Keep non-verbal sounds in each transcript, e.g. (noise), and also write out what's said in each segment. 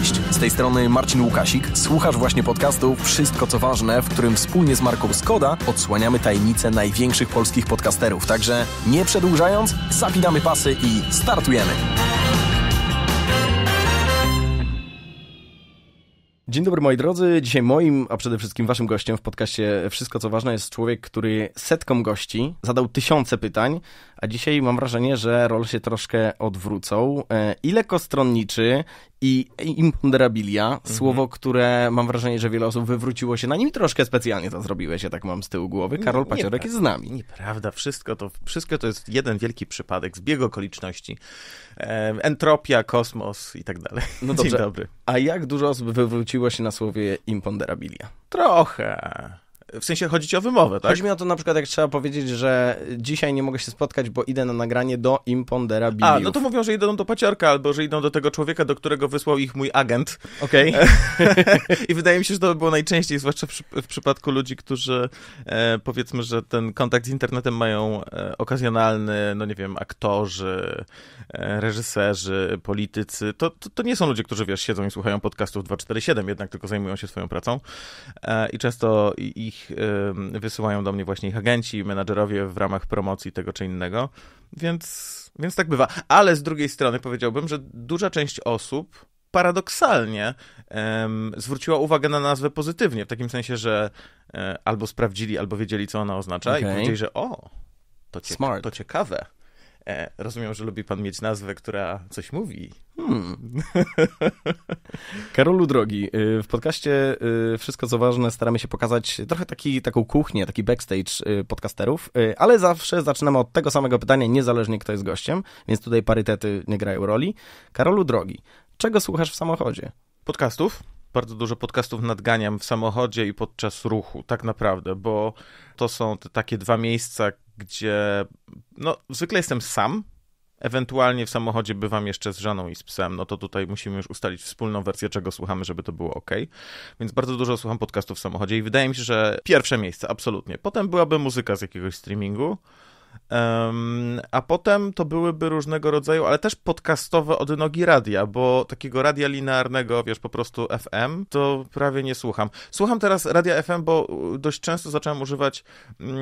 Cześć, z tej strony Marcin Łukasik. Słuchasz właśnie podcastu Wszystko co ważne, w którym wspólnie z Marką Skoda odsłaniamy tajemnice największych polskich podcasterów. Także nie przedłużając, zapinamy pasy i startujemy. Dzień dobry moi drodzy. Dzisiaj moim, a przede wszystkim waszym gościem w podcaście Wszystko co ważne jest człowiek, który setkom gości zadał tysiące pytań, a dzisiaj mam wrażenie, że rol się troszkę odwrócą. E, I lekostronniczy, i imponderabilia, mhm. słowo, które mam wrażenie, że wiele osób wywróciło się na nim, troszkę specjalnie to zrobiłeś, ja tak mam z tyłu głowy. Karol Paciorek jest z nami. Nieprawda, wszystko to, wszystko to jest jeden wielki przypadek, zbieg okoliczności. Entropia, kosmos i tak dalej. No (laughs) dobrze. Dzień dobry. A jak dużo osób wywróciło się na słowie imponderabilia? Trochę. W sensie chodzi ci o wymowę, tak? Chodzi mi o to na przykład, jak trzeba powiedzieć, że dzisiaj nie mogę się spotkać, bo idę na nagranie do imponderabiliów. A, no to mówią, że idą do paciorka, albo że idą do tego człowieka, do którego wysłał ich mój agent. Okej. Okay. (laughs) I wydaje mi się, że to było najczęściej, zwłaszcza w, w przypadku ludzi, którzy e, powiedzmy, że ten kontakt z internetem mają e, okazjonalny, no nie wiem, aktorzy, e, reżyserzy, politycy. To, to, to, nie są ludzie, którzy, wiesz, siedzą i słuchają podcastów 247, jednak tylko zajmują się swoją pracą e, i często ich wysyłają do mnie właśnie ich agenci, menadżerowie w ramach promocji tego czy innego, więc, więc tak bywa. Ale z drugiej strony powiedziałbym, że duża część osób paradoksalnie um, zwróciła uwagę na nazwę pozytywnie, w takim sensie, że um, albo sprawdzili, albo wiedzieli, co ona oznacza okay. i powiedzieli, że o, to, cieka- to ciekawe. E, rozumiem, że lubi pan mieć nazwę, która coś mówi. Hmm. (laughs) Karolu drogi, y, w podcaście y, Wszystko co ważne staramy się pokazać trochę taki, taką kuchnię, taki backstage y, podcasterów, ale zawsze zaczynamy od tego samego pytania, niezależnie kto jest gościem, więc tutaj parytety nie grają roli. Karolu drogi, czego słuchasz w samochodzie? Podcastów bardzo dużo podcastów nadganiam w samochodzie i podczas ruchu, tak naprawdę, bo to są te takie dwa miejsca, gdzie no, zwykle jestem sam, Ewentualnie w samochodzie bywam jeszcze z żoną i z psem, no to tutaj musimy już ustalić wspólną wersję, czego słuchamy, żeby to było ok. Więc bardzo dużo słucham podcastów w samochodzie i wydaje mi się, że pierwsze miejsce, absolutnie. Potem byłaby muzyka z jakiegoś streamingu. Um, a potem to byłyby różnego rodzaju, ale też podcastowe odnogi radia, bo takiego radia linearnego, wiesz, po prostu FM, to prawie nie słucham. Słucham teraz radia FM, bo dość często zacząłem używać mm,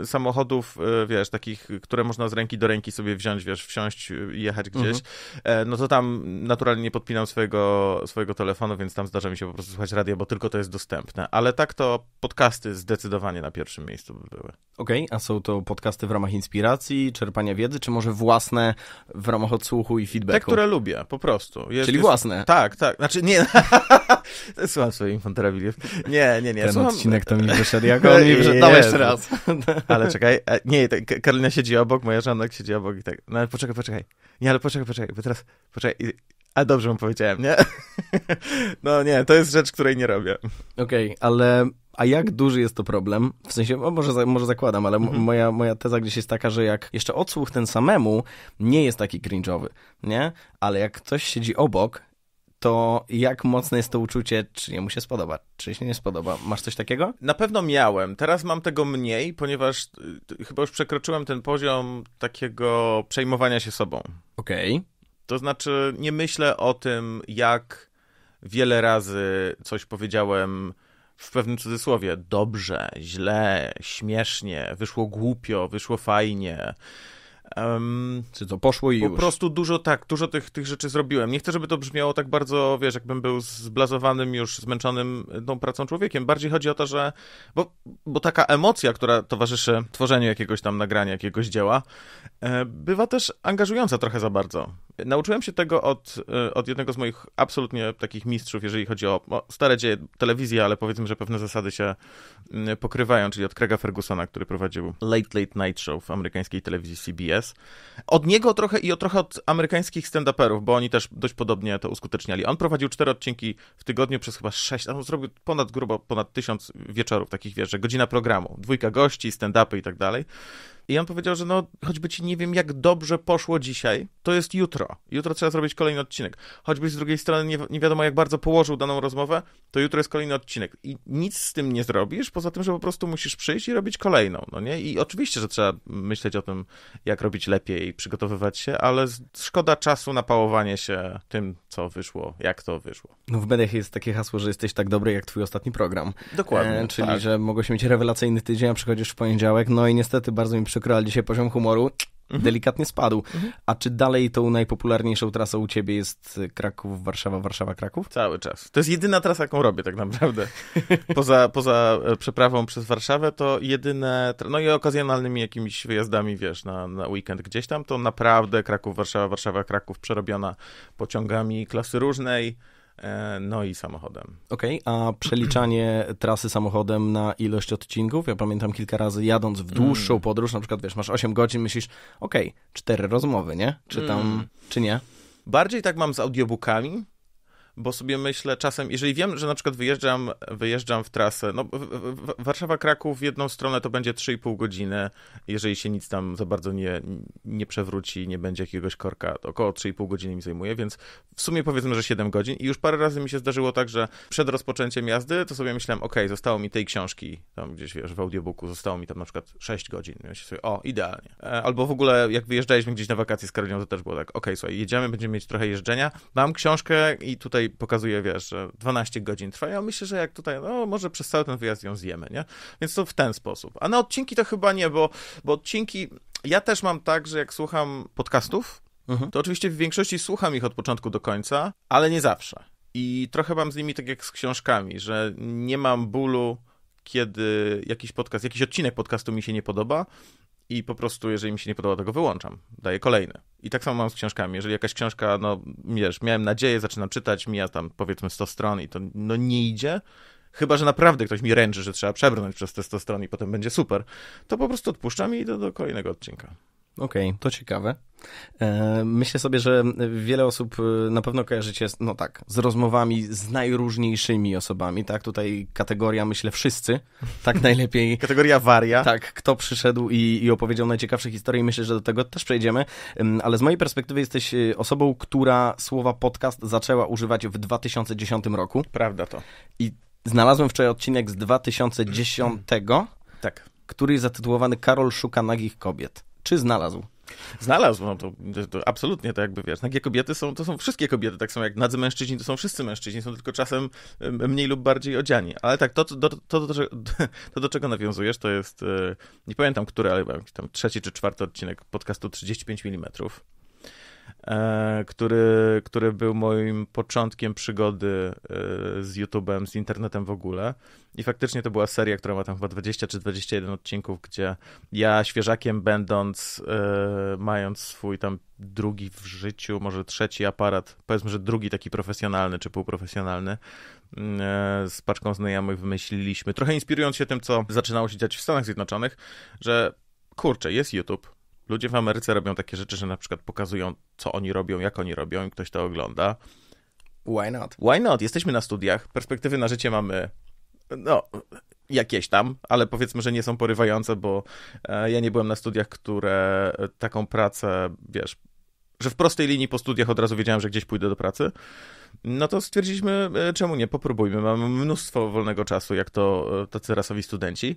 e, samochodów, e, wiesz, takich, które można z ręki do ręki sobie wziąć, wiesz, wsiąść i jechać gdzieś. Mhm. E, no to tam naturalnie nie podpinam swojego, swojego telefonu, więc tam zdarza mi się po prostu słuchać radia, bo tylko to jest dostępne. Ale tak to podcasty zdecydowanie na pierwszym miejscu by były. Okej, okay, a są to podcasty podcasty w ramach inspiracji, czerpania wiedzy, czy może własne w ramach odsłuchu i feedbacku? Te, które lubię, po prostu. Jest, Czyli jest... własne? Tak, tak. Znaczy, nie. (laughs) Słucham sobie Infanterabiliów. Nie, nie, nie. Ten Słucham... odcinek to mi wyszedł jak (laughs) on mi wyszedł. Dawaj jeszcze raz. (laughs) ale czekaj. E, nie, tak, Karolina siedzi obok, moja żona siedzi obok i tak. No ale poczekaj, poczekaj. Nie, ale poczekaj, poczekaj, bo teraz, poczekaj. I a dobrze mu powiedziałem, nie? (laughs) No nie, to jest rzecz, której nie robię. Okej, okay, ale a jak duży jest to problem? W sensie, może, może zakładam, ale mhm. moja, moja teza gdzieś jest taka, że jak jeszcze odsłuch ten samemu nie jest taki cringe'owy, nie? Ale jak ktoś siedzi obok, to jak mocne jest to uczucie, czy jemu się spodoba, czy się nie spodoba. Masz coś takiego? Na pewno miałem. Teraz mam tego mniej, ponieważ y, chyba już przekroczyłem ten poziom takiego przejmowania się sobą. Okej. Okay. To znaczy, nie myślę o tym, jak wiele razy coś powiedziałem w pewnym cudzysłowie dobrze, źle, śmiesznie, wyszło głupio, wyszło fajnie. Um, Czy to poszło i po już? Po prostu dużo, tak, dużo tych, tych rzeczy zrobiłem. Nie chcę, żeby to brzmiało tak bardzo, wiesz, jakbym był zblazowanym, już zmęczonym tą pracą człowiekiem. Bardziej chodzi o to, że... Bo, bo taka emocja, która towarzyszy tworzeniu jakiegoś tam nagrania, jakiegoś dzieła, e, bywa też angażująca trochę za bardzo. Nauczyłem się tego od, y, od jednego z moich absolutnie takich mistrzów, jeżeli chodzi o, o stare dzieje telewizji, ale powiedzmy, że pewne zasady się y, pokrywają, czyli od Craiga Fergusona, który prowadził Late Late Night Show w amerykańskiej telewizji CBS. Od niego trochę i o trochę od amerykańskich stand bo oni też dość podobnie to uskuteczniali. On prowadził cztery odcinki w tygodniu przez chyba sześć, on no, zrobił ponad grubo, ponad tysiąc wieczorów takich, wiesz, godzina programu, dwójka gości, stand-upy i tak dalej. I on powiedział, że no, choćby ci nie wiem, jak dobrze poszło dzisiaj, to jest jutro. Jutro trzeba zrobić kolejny odcinek. Choćbyś z drugiej strony nie, nie wiadomo, jak bardzo położył daną rozmowę, to jutro jest kolejny odcinek. I nic z tym nie zrobisz, poza tym, że po prostu musisz przyjść i robić kolejną, no nie? I oczywiście, że trzeba myśleć o tym, jak robić lepiej, przygotowywać się, ale szkoda czasu na pałowanie się tym, co wyszło, jak to wyszło. No w mediach jest takie hasło, że jesteś tak dobry, jak twój ostatni program. Dokładnie. E, czyli, tak. że mogłeś mieć rewelacyjny tydzień, a przychodzisz w poniedziałek, no i niestety bardzo mi przykro, Kroal dzisiaj poziom humoru mhm. delikatnie spadł. Mhm. A czy dalej tą najpopularniejszą trasą u ciebie jest Kraków, Warszawa, Warszawa, Kraków? Cały czas. To jest jedyna trasa, jaką robię tak naprawdę. (laughs) Poza, poza e, przeprawą przez Warszawę to jedyne, no i okazjonalnymi jakimiś wyjazdami, wiesz, na, na weekend gdzieś tam, to naprawdę Kraków, Warszawa, Warszawa, Kraków przerobiona pociągami klasy różnej, E, no i samochodem. Okej, okay, a przeliczanie trasy samochodem na ilość odcinków? Ja pamiętam kilka razy jadąc w dłuższą mm. podróż, na przykład wiesz, masz 8 godzin, myślisz, okej, okay, 4 rozmowy, nie? Czy tam, mm. czy nie? Bardziej tak mam z audiobookami, bo sobie myślę czasem, jeżeli wiem, że na przykład wyjeżdżam, wyjeżdżam w trasę, no Warszawa-Kraków w jedną stronę to będzie 3,5 godziny, jeżeli się nic tam za bardzo nie, nie przewróci, nie będzie jakiegoś korka, to około 3,5 godziny mi zajmuje, więc w sumie powiedzmy, że 7 godzin i już parę razy mi się zdarzyło tak, że przed rozpoczęciem jazdy to sobie myślałem, ok, zostało mi tej książki, tam gdzieś wiesz, w audiobooku zostało mi tam na przykład 6 godzin, myślę sobie, o, idealnie. E, albo w ogóle jak wyjeżdżaliśmy gdzieś na wakacje z Karoliną, to też było tak, ok, słuchaj, jedziemy, będziemy mieć trochę jeżdżenia, mam książkę i tutaj tutaj pokazuje, wiesz, że 12 godzin trwa. Ja myślę, że jak tutaj, no może przez cały ten wyjazd ją zjemy, nie? Więc to w ten sposób. A na odcinki to chyba nie, bo, bo odcinki, ja też mam tak, że jak słucham podcastów, mhm. to oczywiście w większości słucham ich od początku do końca, ale nie zawsze. I trochę mam z nimi tak jak z książkami, że nie mam bólu, kiedy jakiś podcast, jakiś odcinek podcastu mi się nie podoba, i po prostu, jeżeli mi się nie podoba, to go wyłączam. Daję kolejny. I tak samo mam z książkami. Jeżeli jakaś książka, no wiesz, miałem nadzieję, zaczynam czytać, mija tam powiedzmy 100 stron i to no nie idzie, chyba, że naprawdę ktoś mi ręczy, że trzeba przebrnąć przez te 100 stron i potem będzie super, to po prostu odpuszczam i idę do kolejnego odcinka. Okej, okay, to ciekawe. E, myślę sobie, że wiele osób e, na pewno kojarzycie, no tak, z rozmowami z najróżniejszymi osobami, tak? Tutaj kategoria, myślę, wszyscy, tak (laughs) najlepiej. kategoria waria. Tak, kto przyszedł i, i opowiedział najciekawsze historie. Myślę, że do tego też przejdziemy, ale z mojej perspektywy jesteś e, osobą, która słowa podcast zaczęła używać w 2010 roku. Prawda to. I znalazłem wczoraj odcinek z 2010, tak. który jest zatytułowany Karol szuka nagich kobiet. Czy znalazł? Znalazł, no to, to, absolutnie to jakby, wiesz, takie kobiety są, to są wszystkie kobiety, tak samo jak nadzy mężczyźni, to są wszyscy mężczyźni, są tylko czasem mniej lub bardziej odziani. Ale tak, to, do, to, to, to, (laughs) to, do czego nawiązujesz, to jest, e, nie pamiętam który, ale e, tam trzeci czy czwarty odcinek podcastu 35 mm. E, który, który był moim początkiem przygody e, z YouTube'em, z internetem w ogóle. I faktycznie to była seria, która ma tam chyba 20 czy 21 odcinków, gdzie ja świeżakiem będąc, e, mając swój tam drugi w życiu, może trzeci aparat, powiedzmy, że drugi taki profesjonalny czy półprofesjonalny, mm, z paczką znajomych wymyśliliśmy, trochę inspirując się tym, co zaczynało się dziać w Stanach Zjednoczonych, że kurczę, jest YouTube, Ludzie w Ameryce robią takie rzeczy, że na przykład pokazują, co oni robią, jak oni robią i ktoś to ogląda. Why not? Why not? Jesteśmy na studiach, perspektywy na życie mamy, no, jakieś tam, ale powiedzmy, że nie są porywające, bo e, ja nie byłem na studiach, które e, taką pracę, wiesz, że w prostej linii po studiach od razu wiedziałem, że gdzieś pójdę do pracy no to stwierdziliśmy, e, czemu nie, popróbujmy, mamy mnóstwo wolnego czasu, jak to e, tacy rasowi studenci.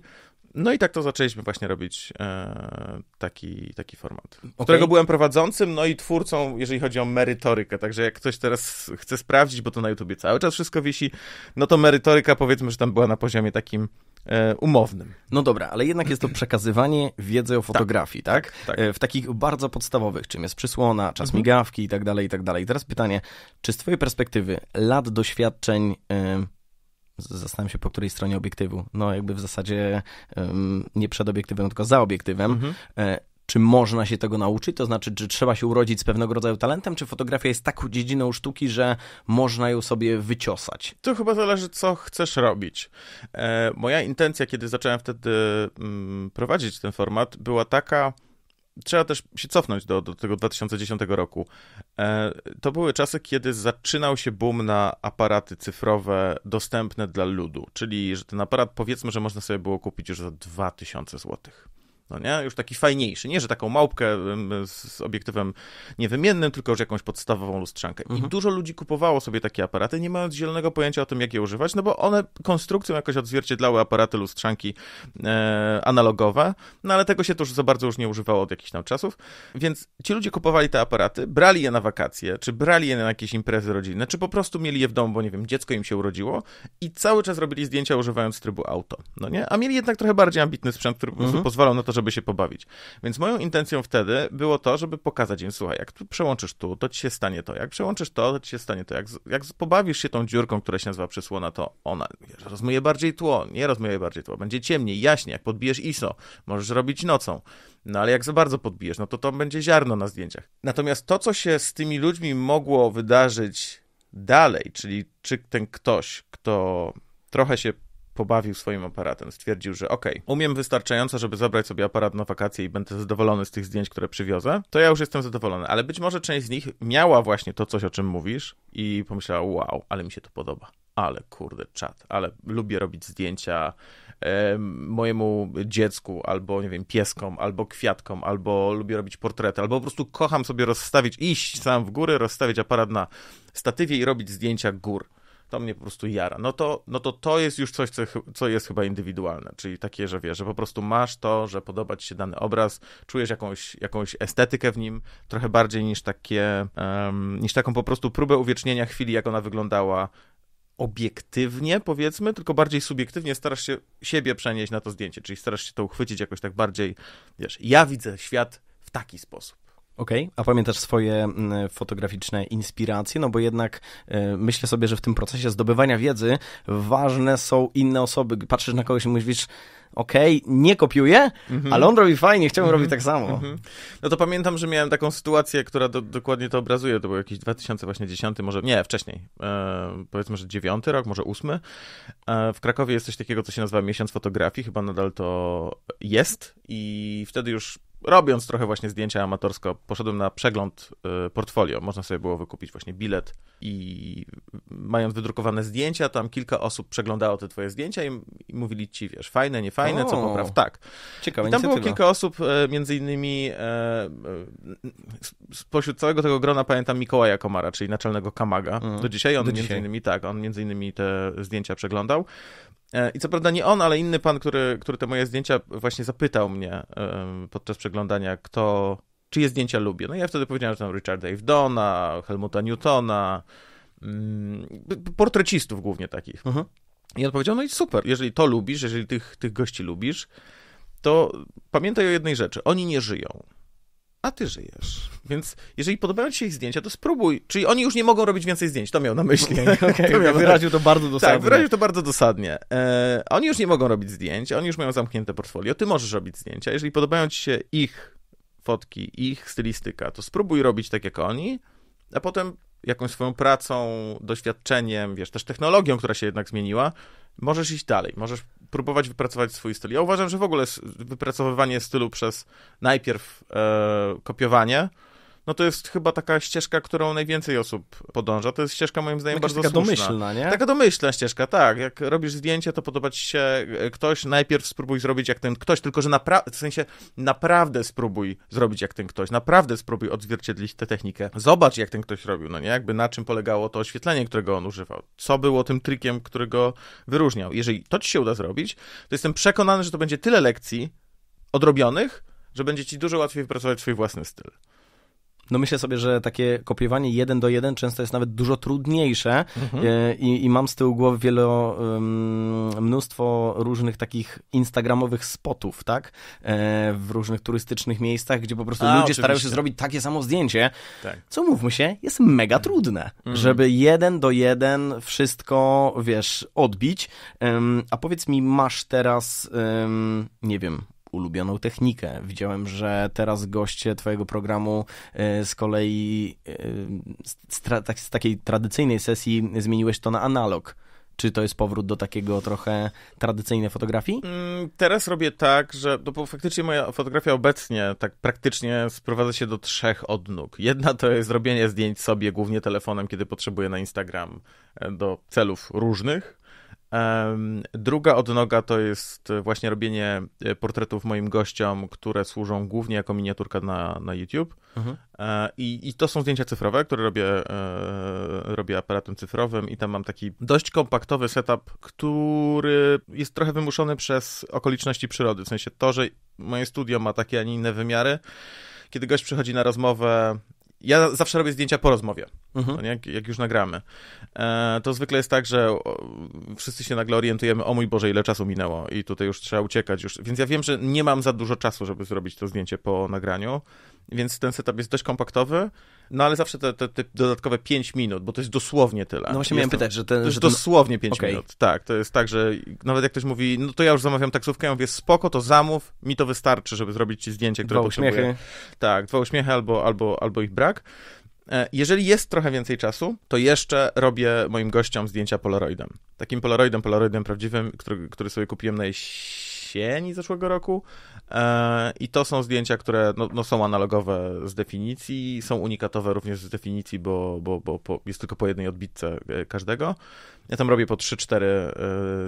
No i tak to zaczęliśmy właśnie robić e, taki, taki format, okay. którego byłem prowadzącym, no i twórcą, jeżeli chodzi o merytorykę, także jak ktoś teraz chce sprawdzić, bo to na YouTubie cały czas wszystko wisi, no to merytoryka powiedzmy, że tam była na poziomie takim E, umownym. No dobra, ale jednak jest to przekazywanie wiedzy o tak, fotografii, tak? tak? tak. E, w takich bardzo podstawowych, czym jest przysłona, czas mhm. migawki i tak dalej, i tak dalej. Teraz pytanie, czy z twojej perspektywy lat doświadczeń... Yy, zastanawiam się po której stronie obiektywu, no jakby w zasadzie nie przed obiektywem, tylko za obiektywem, mhm czy można się tego nauczyć? To znaczy, czy trzeba się urodzić z pewnego rodzaju talentem, czy fotografia jest taką dziedziną sztuki, że można ją sobie wyciosać? To chyba zależy, co chcesz robić. E, moja intencja, kiedy zacząłem wtedy mm, prowadzić ten format, była taka, trzeba też się cofnąć do, do tego 2010 roku. E, to były czasy, kiedy zaczynał się boom na aparaty cyfrowe dostępne dla ludu, czyli że ten aparat powiedzmy, że można sobie było kupić już za 2000 złotych no nie? Już taki fajniejszy, nie, że taką małpkę z obiektywem niewymiennym, tylko już jakąś podstawową lustrzankę. Mhm. I dużo ludzi kupowało sobie takie aparaty, nie mając zielonego pojęcia o tym, jak je używać, no bo one konstrukcją jakoś odzwierciedlały aparaty lustrzanki e, analogowe, no ale tego się to już za bardzo już nie używało od jakichś tam czasów, więc ci ludzie kupowali te aparaty, brali je na wakacje, czy brali je na jakieś imprezy rodzinne, czy po prostu mieli je w domu, bo nie wiem, dziecko im się urodziło i cały czas robili zdjęcia używając trybu auto, no nie? A mieli jednak trochę bardziej ambitny sprzęt, który mhm. pozwalał na to, żeby się pobawić. Więc moją intencją wtedy było to, żeby pokazać im, słuchaj, jak tu przełączysz tu, to ci się stanie to, jak przełączysz to, to ci się stanie to, jak, jak pobawisz się tą dziurką, która się nazywa przysłona, to ona rozmyje bardziej tło, nie rozmyje bardziej tło, będzie ciemniej, jaśniej, jak podbijesz ISO, możesz robić nocą, no ale jak za bardzo podbijesz, no to to będzie ziarno na zdjęciach. Natomiast to, co się z tymi ludźmi mogło wydarzyć dalej, czyli czy ten ktoś, kto trochę się pobawił swoim aparatem. Stwierdził, że okej, okay, umiem wystarczająco, żeby zabrać sobie aparat na wakacje i będę zadowolony z tych zdjęć, które przywiozę, to ja już jestem zadowolony. Ale być może część z nich miała właśnie to coś, o czym mówisz i pomyślała, wow, ale mi się to podoba. Ale kurde, czat, ale lubię robić zdjęcia e, mojemu dziecku, albo nie wiem, pieskom, albo kwiatkom, albo lubię robić portrety, albo po prostu kocham sobie rozstawić, iść sam w góry, rozstawić aparat na statywie i robić zdjęcia gór to mnie po prostu jara. No to, no to to jest już coś, co, co jest chyba indywidualne, czyli takie, że wiesz, że po prostu masz to, że podoba ci się dany obraz, czujesz jakąś, jakąś estetykę w nim, trochę bardziej niż takie, um, niż taką po prostu próbę uwiecznienia chwili, jak ona wyglądała obiektywnie, powiedzmy, tylko bardziej subiektywnie starasz się siebie przenieść na to zdjęcie, czyli starasz się to uchwycić jakoś tak bardziej, wiesz, ja widzę świat w taki sposób. Okej, okay. a pamiętasz swoje mm, fotograficzne inspiracje? No bo jednak e, myślę sobie, że w tym procesie zdobywania wiedzy ważne są inne osoby. Patrzysz na kogoś i mówisz, okej, okay, nie kopiuję, mhm. ale on robi fajnie, chciałbym mhm. robić tak samo. Mhm. No to pamiętam, że miałem taką sytuację, która do, dokładnie to obrazuje, to był jakiś 2010, może, nie, wcześniej, e, powiedzmy, że 9 rok, może 8. E, w Krakowie jest coś takiego, co się nazywa Miesiąc Fotografii, chyba nadal to jest i wtedy już robiąc trochę właśnie zdjęcia amatorsko, poszedłem na przegląd y, portfolio. Można sobie było wykupić właśnie bilet i mając wydrukowane zdjęcia, tam kilka osób przeglądało te twoje zdjęcia i, i mówili ci, wiesz, fajne, niefajne, o, co popraw, tak. Ciekawe, I tam inicjatywa. było kilka osób, e, między innymi e, e, spośród całego tego grona pamiętam Mikołaja Komara, czyli naczelnego Kamaga. Mm. Do dzisiaj on Do między dzisiaj. innymi, tak, on między innymi te zdjęcia przeglądał. E, I co prawda nie on, ale inny pan, który, który te moje zdjęcia właśnie zapytał mnie e, podczas przeglądania, kto, czyje zdjęcia lubię. No i ja wtedy powiedziałem, że tam Richarda Avedona, Helmuta Newtona, mm, portrecistów głównie takich. Mhm. I on powiedział, no i super, jeżeli to lubisz, jeżeli tych, tych gości lubisz, to pamiętaj o jednej rzeczy, oni nie żyją a ty żyjesz. Więc jeżeli podobają ci się ich zdjęcia, to spróbuj. Czyli oni już nie mogą robić więcej zdjęć, to miał na myśli. Okay, okay. (laughs) to miał wyraził to bardzo tak, dosadnie. Tak, wyraził to bardzo dosadnie. E, oni już nie mogą robić zdjęć, oni już mają zamknięte portfolio, ty możesz robić zdjęcia. Jeżeli podobają ci się ich fotki, ich stylistyka, to spróbuj robić tak jak oni, a potem jakąś swoją pracą, doświadczeniem, wiesz, też technologią, która się jednak zmieniła, możesz iść dalej, możesz próbować wypracować swój styl. Ja uważam, że w ogóle wypracowywanie stylu przez najpierw e, kopiowanie, no to jest chyba taka ścieżka, którą najwięcej osób podąża. To jest ścieżka moim zdaniem Jakaś bardzo taka słuszna. domyślna, nie? Taka domyślna ścieżka, tak. Jak robisz zdjęcie, to podoba ci się e, ktoś, najpierw spróbuj zrobić jak ten ktoś, tylko że naprawdę, w sensie naprawdę spróbuj zrobić jak ten ktoś, naprawdę spróbuj odzwierciedlić tę technikę. Zobacz jak ten ktoś robił, no nie? Jakby na czym polegało to oświetlenie, którego on używał. Co było tym trikiem, którego wyróżniał. Jeżeli to ci się uda zrobić, to jestem przekonany, że to będzie tyle lekcji odrobionych, że będzie ci dużo łatwiej wypracować swój własny styl no myślę sobie, że takie kopiowanie jeden do jeden często jest nawet dużo trudniejsze mhm. E, i, i, mam z tyłu głowy wielo, mnóstwo różnych takich instagramowych spotów, tak? E, w różnych turystycznych miejscach, gdzie po prostu A, ludzie oczywiście. starają się zrobić takie samo zdjęcie, tak. co mówmy się, jest mega trudne, mhm. żeby jeden do jeden wszystko, wiesz, odbić. A powiedz mi, masz teraz, nie wiem, ulubioną technikę. Widziałem, że teraz goście Twojego programu e, z kolei e, z, tra- tak, z takiej tradycyjnej sesji zmieniłeś to na analog. Czy to jest powrót do takiego trochę tradycyjnej fotografii? Mm, teraz robię tak, że no bo faktycznie moja fotografia obecnie tak praktycznie sprowadza się do trzech odnóg. Jedna to jest robienie zdjęć sobie głównie telefonem, kiedy potrzebuję na Instagram e, do celów różnych. Druga odnoga to jest e, właśnie robienie e, portretów moim gościom, które służą głównie jako miniaturka na, na YouTube. Mhm. E, I, I, to są zdjęcia cyfrowe, które robię, robię aparatem cyfrowym i tam mam taki dość kompaktowy setup, który jest trochę wymuszony przez okoliczności przyrody. W sensie to, że moje studio ma takie, a nie inne wymiary. Kiedy gość przychodzi na rozmowę, ja zawsze robię zdjęcia po rozmowie. Mhm. Jak, jak, już nagramy. E, to zwykle jest tak, że wszyscy się nagle orientujemy, o mój Boże, ile czasu minęło i tutaj już trzeba uciekać. Już. Więc ja wiem, że nie mam za dużo czasu, żeby zrobić to zdjęcie po nagraniu, więc ten setup jest dość kompaktowy, no ale zawsze te, te, te dodatkowe 5 minut, bo to jest dosłownie tyle. No właśnie miałem pytać, że ten... To jest ten... dosłownie 5 okay. minut, tak. To jest tak, że nawet jak ktoś mówi, no to ja już zamawiam taksówkę, ja mówię, spoko, to zamów, mi to wystarczy, żeby zrobić ci zdjęcie, które dwa potrzebuję. Uśmiechy. Tak, dwa uśmiechy albo, albo, albo ich brak. E, jeżeli jest trochę więcej czasu, to jeszcze robię moim gościom zdjęcia Polaroidem. Takim Polaroidem, Polaroidem prawdziwym, który, który sobie kupiłem na jesieni zeszłego roku. E, I to są zdjęcia, które no, no są analogowe z definicji, są unikatowe również z definicji, bo, bo, bo, jest tylko po jednej odbitce e, każdego. Ja tam robię po 3-4 e,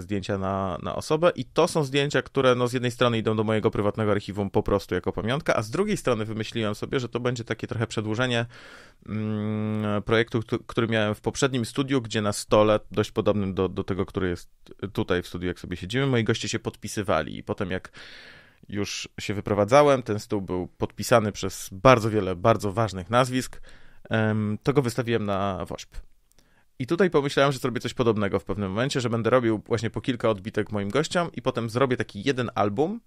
zdjęcia na, na osobę i to są zdjęcia, które no, z jednej strony idą do mojego prywatnego archiwum po prostu jako pamiątka, a z drugiej strony wymyśliłem sobie, że to będzie takie trochę przedłużenie mm, projektu, który miałem w poprzednim studiu, gdzie na stole, dość podobnym do, do tego, który jest tutaj w studiu, jak sobie siedzimy, moi goście się podpisywali i potem jak już się wyprowadzałem, ten stół był podpisany przez bardzo wiele bardzo ważnych nazwisk, to go wystawiłem na WOŚP. I tutaj pomyślałem, że zrobię coś podobnego w pewnym momencie, że będę robił właśnie po kilka odbitek moim gościom i potem zrobię taki jeden album,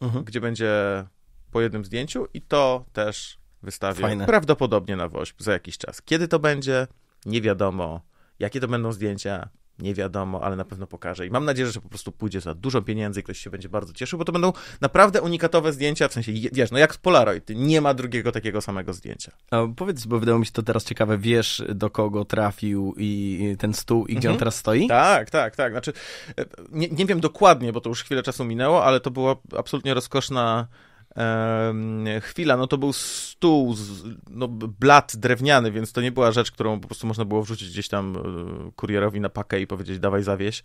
mhm. gdzie będzie po jednym zdjęciu i to też wystawię Fajne. prawdopodobnie na WOŚP za jakiś czas. Kiedy to będzie? Nie wiadomo. Jakie to będą zdjęcia? nie wiadomo, ale na pewno pokaże. I mam nadzieję, że po prostu pójdzie za dużo pieniędzy i ktoś się będzie bardzo cieszył, bo to będą naprawdę unikatowe zdjęcia, w sensie, wiesz, no jak z Polaroid, nie ma drugiego takiego samego zdjęcia. A powiedz, bo wydało mi się to teraz ciekawe, wiesz do kogo trafił i ten stół i gdzie mhm. on teraz stoi? Tak, tak, tak, znaczy e, nie, nie wiem dokładnie, bo to już chwilę czasu minęło, ale to była absolutnie rozkoszna chwila, no to był stół, no, blat drewniany, więc to nie była rzecz, którą po prostu można było wrzucić gdzieś tam e, kurierowi na pakę i powiedzieć dawaj zawieź.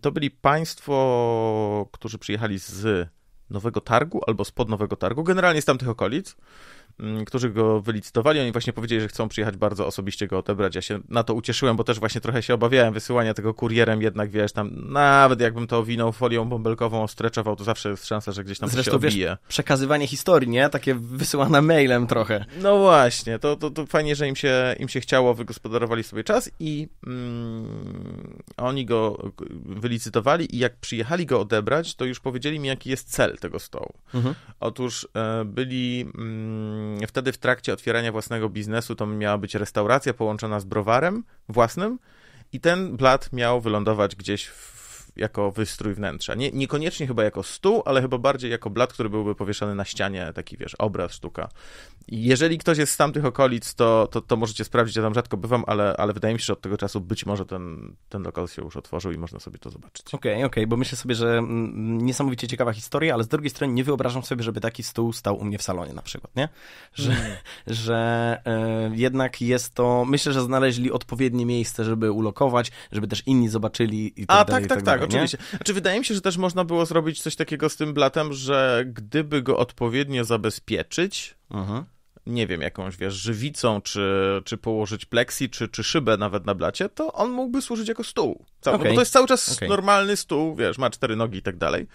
To byli państwo, którzy przyjechali z Nowego Targu albo spod Nowego Targu, generalnie z tamtych okolic. Mm, którzy go wylicytowali. Oni właśnie powiedzieli, że chcą przyjechać bardzo osobiście go odebrać. Ja się na to ucieszyłem, bo też właśnie trochę się obawiałem wysyłania tego kurierem, jednak wiesz, tam nawet jakbym to owinął folią bąbelkową, ostreczował, to zawsze jest szansa, że gdzieś tam Zresztą, się obije. Wiesz, przekazywanie historii, nie? Takie wysyłane mailem trochę. No właśnie, to, to, to fajnie, że im się, im się chciało, wygospodarowali sobie czas i mm, oni go wylicytowali i jak przyjechali go odebrać, to już powiedzieli mi, jaki jest cel tego stołu. Mhm. Otóż e, byli... Mm, wtedy w trakcie otwierania własnego biznesu to miała być restauracja połączona z browarem własnym i ten blat miał wylądować gdzieś w, jako wystrój wnętrza. Nie, niekoniecznie chyba jako stół, ale chyba bardziej jako blat, który byłby powieszany na ścianie, taki wiesz, obraz, sztuka jeżeli ktoś jest z tamtych okolic, to, to, to możecie sprawdzić, ja tam rzadko bywam, ale, ale wydaje mi się, że od tego czasu być może ten, ten lokal się już otworzył i można sobie to zobaczyć. Okej, okay, okej, okay, bo myślę sobie, że mm, mm, niesamowicie ciekawa historia, ale z drugiej strony nie wyobrażam sobie, żeby taki stół stał u mnie w salonie na przykład, nie? Że, mm. (laughs) że y, jednak jest to, myślę, że znaleźli odpowiednie miejsce, żeby ulokować, żeby też inni zobaczyli i tak A, tak, dalej, tak, tak, tak, tak oczywiście. Znaczy, wydaje mi się, że też można było zrobić coś takiego z tym blatem, że gdyby go odpowiednio zabezpieczyć, Mhm nie wiem, jakąś, wiesz, żywicą, czy, czy położyć pleksi, czy, czy szybę nawet na blacie, to on mógłby służyć jako stół. okay. no bo to jest cały czas okay. normalny stół, wiesz, ma cztery nogi i tak dalej.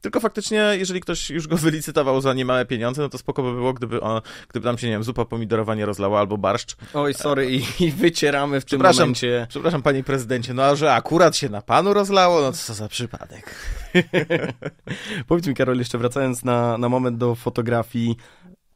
Tylko faktycznie, jeżeli ktoś już go (laughs) wylicytował za niemałe pieniądze, no to spoko by było, gdyby, on, gdyby tam się, nie wiem, zupa pomidorowa nie rozlała albo barszcz. Oj, sorry, i, i wycieramy w tym przepraszam, momencie. Przepraszam, panie prezydencie, no a że akurat się na panu rozlało, no to co za przypadek. (laughs) Powiedz mi, Karol, jeszcze wracając na, na moment do fotografii,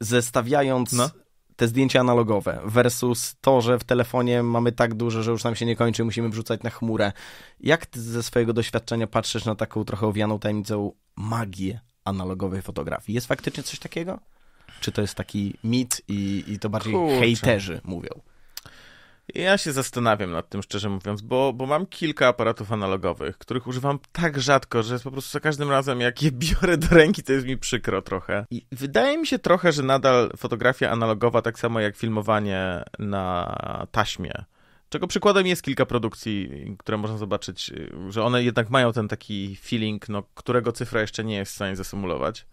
zestawiając no. te zdjęcia analogowe versus to, że w telefonie mamy tak dużo, że już nam się nie kończy, musimy wrzucać na chmurę. Jak ty ze swojego doświadczenia patrzysz na taką trochę owianą tajemnicą magię analogowej fotografii? Jest faktycznie coś takiego? Czy to jest taki mit i, i to bardziej Kurczę. hejterzy mówią? Ja się zastanawiam nad tym, szczerze mówiąc, bo, bo mam kilka aparatów analogowych, których używam tak rzadko, że po prostu za każdym razem, jak je (laughs) biorę do ręki, to jest mi przykro trochę. I wydaje mi się trochę, że nadal fotografia analogowa, tak samo jak filmowanie na taśmie, Czego przykładem jest kilka produkcji, które można zobaczyć, że one jednak mają ten taki feeling, no, którego cyfra jeszcze nie jest w stanie zasymulować.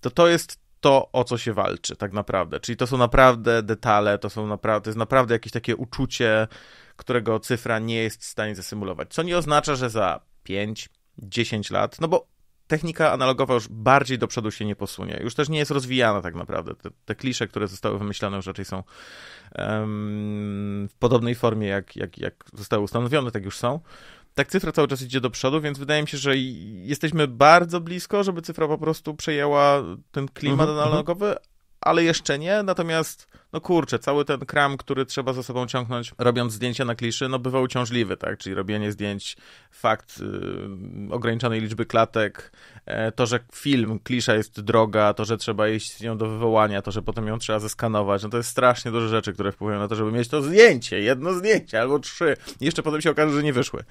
To to jest to, o co się walczy tak naprawdę. Czyli to są naprawdę detale, to, są naprawdę, to jest naprawdę jakieś takie uczucie, którego cyfra nie jest w stanie zasymulować. Co nie oznacza, że za 5-10 lat, no bo technika analogowa już bardziej do przodu się nie posunie. Już też nie jest rozwijana tak naprawdę. Te, te klisze, które zostały wymyślone, już raczej są um, w podobnej formie, jak, jak, jak zostały ustanowione, tak już są tak cyfra cały czas idzie do przodu, więc wydaje mi się, że jesteśmy bardzo blisko, żeby cyfra po prostu przejęła ten klimat mhm, mhm. analogowy, ale jeszcze nie, natomiast no kurczę, cały ten kram, który trzeba za sobą ciągnąć, robiąc zdjęcia na kliszy, no bywa uciążliwy, tak? Czyli robienie zdjęć, fakt yy, ograniczonej liczby klatek, e, to, że film, klisza jest droga, to, że trzeba iść z nią do wywołania, to, że potem ją trzeba zeskanować, no to jest strasznie dużo rzeczy, które wpływają na to, żeby mieć to zdjęcie, jedno zdjęcie albo trzy. I jeszcze potem się okaże, że nie wyszły.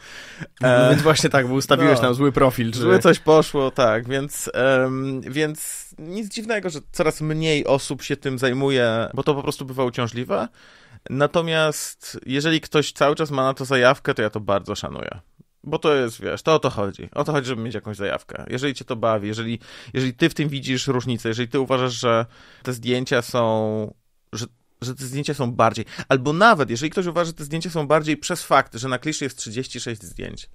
No, e, więc właśnie tak, bo ustawiłeś no, nam zły profil. Czy... Zły coś poszło, tak, więc, em, więc nic dziwnego, że coraz mniej osób się tym zajmuje, bo to po prostu bywa uciążliwe. Natomiast jeżeli ktoś cały czas ma na to zajawkę, to ja to bardzo szanuję. Bo to jest, wiesz, to o to chodzi. O to chodzi, żeby mieć jakąś zajawkę. Jeżeli cię to bawi, jeżeli, jeżeli ty w tym widzisz różnicę, jeżeli ty uważasz, że te zdjęcia są, że, że te zdjęcia są bardziej, albo nawet jeżeli ktoś uważa, że te zdjęcia są bardziej przez fakt, że na kliszy jest 36 zdjęć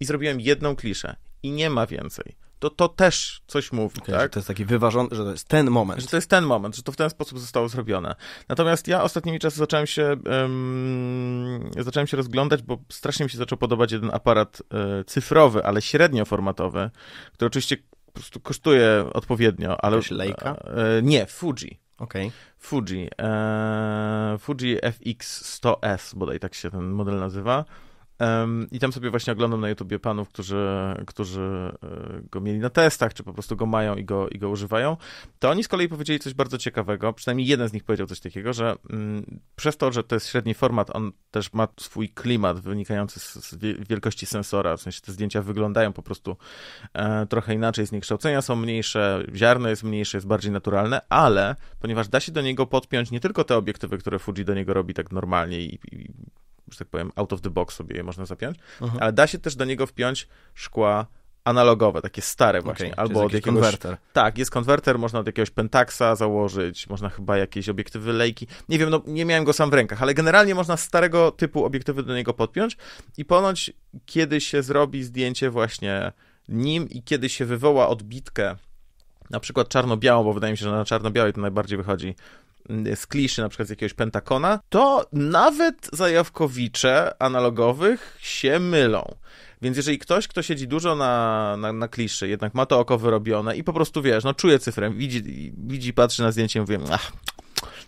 i zrobiłem jedną kliszę i nie ma więcej to to też coś mówi, okay, tak? to jest taki wyważony, że to jest ten moment. Że to jest ten moment, że to w ten sposób zostało zrobione. Natomiast ja ostatnimi czasy zacząłem się um, zacząłem się rozglądać, bo strasznie mi się zaczął podobać jeden aparat y, cyfrowy, ale średnioformatowy, który oczywiście po prostu kosztuje odpowiednio, ale... Jakaś Leica? Y, nie, Fuji. Okay. Fuji. E, Fuji FX100S bodaj tak się ten model nazywa. I tam sobie właśnie oglądam na YouTubie panów, którzy, którzy e, go mieli na testach, czy po prostu go mają i go, i go używają. To oni z kolei powiedzieli coś bardzo ciekawego, przynajmniej jeden z nich powiedział coś takiego, że mm, przez to, że to jest średni format, on też ma swój klimat wynikający z, z wielkości sensora, w sensie te zdjęcia wyglądają po prostu e, trochę inaczej, zniekształcenia są mniejsze, ziarno jest mniejsze, jest bardziej naturalne, ale ponieważ da się do niego podpiąć nie tylko te obiektywy, które Fuji do niego robi tak normalnie i, i że tak powiem, out of the box sobie je można zapiąć, Aha. Mhm. ale da się też do niego wpiąć szkła analogowe, takie stare właśnie, okay, albo od jakiegoś... Konwerter. Tak, jest konwerter, można od jakiegoś Pentaxa założyć, można chyba jakieś obiektywy lejki, nie wiem, no nie miałem go sam w rękach, ale generalnie można starego typu obiektywy do niego podpiąć i ponoć kiedy się zrobi zdjęcie właśnie nim i kiedy się wywoła odbitkę na przykład czarno-białą, bo wydaje mi się, że na czarno-białej to najbardziej wychodzi Mm, z kliszy, na przykład z jakiegoś pentakona, to nawet zajawkowicze analogowych się mylą. Więc jeżeli ktoś, kto siedzi dużo na, na, na, kliszy, jednak ma to oko wyrobione i po prostu, wiesz, no czuje cyfrę, widzi, widzi patrzy na zdjęcie i mówi, ach,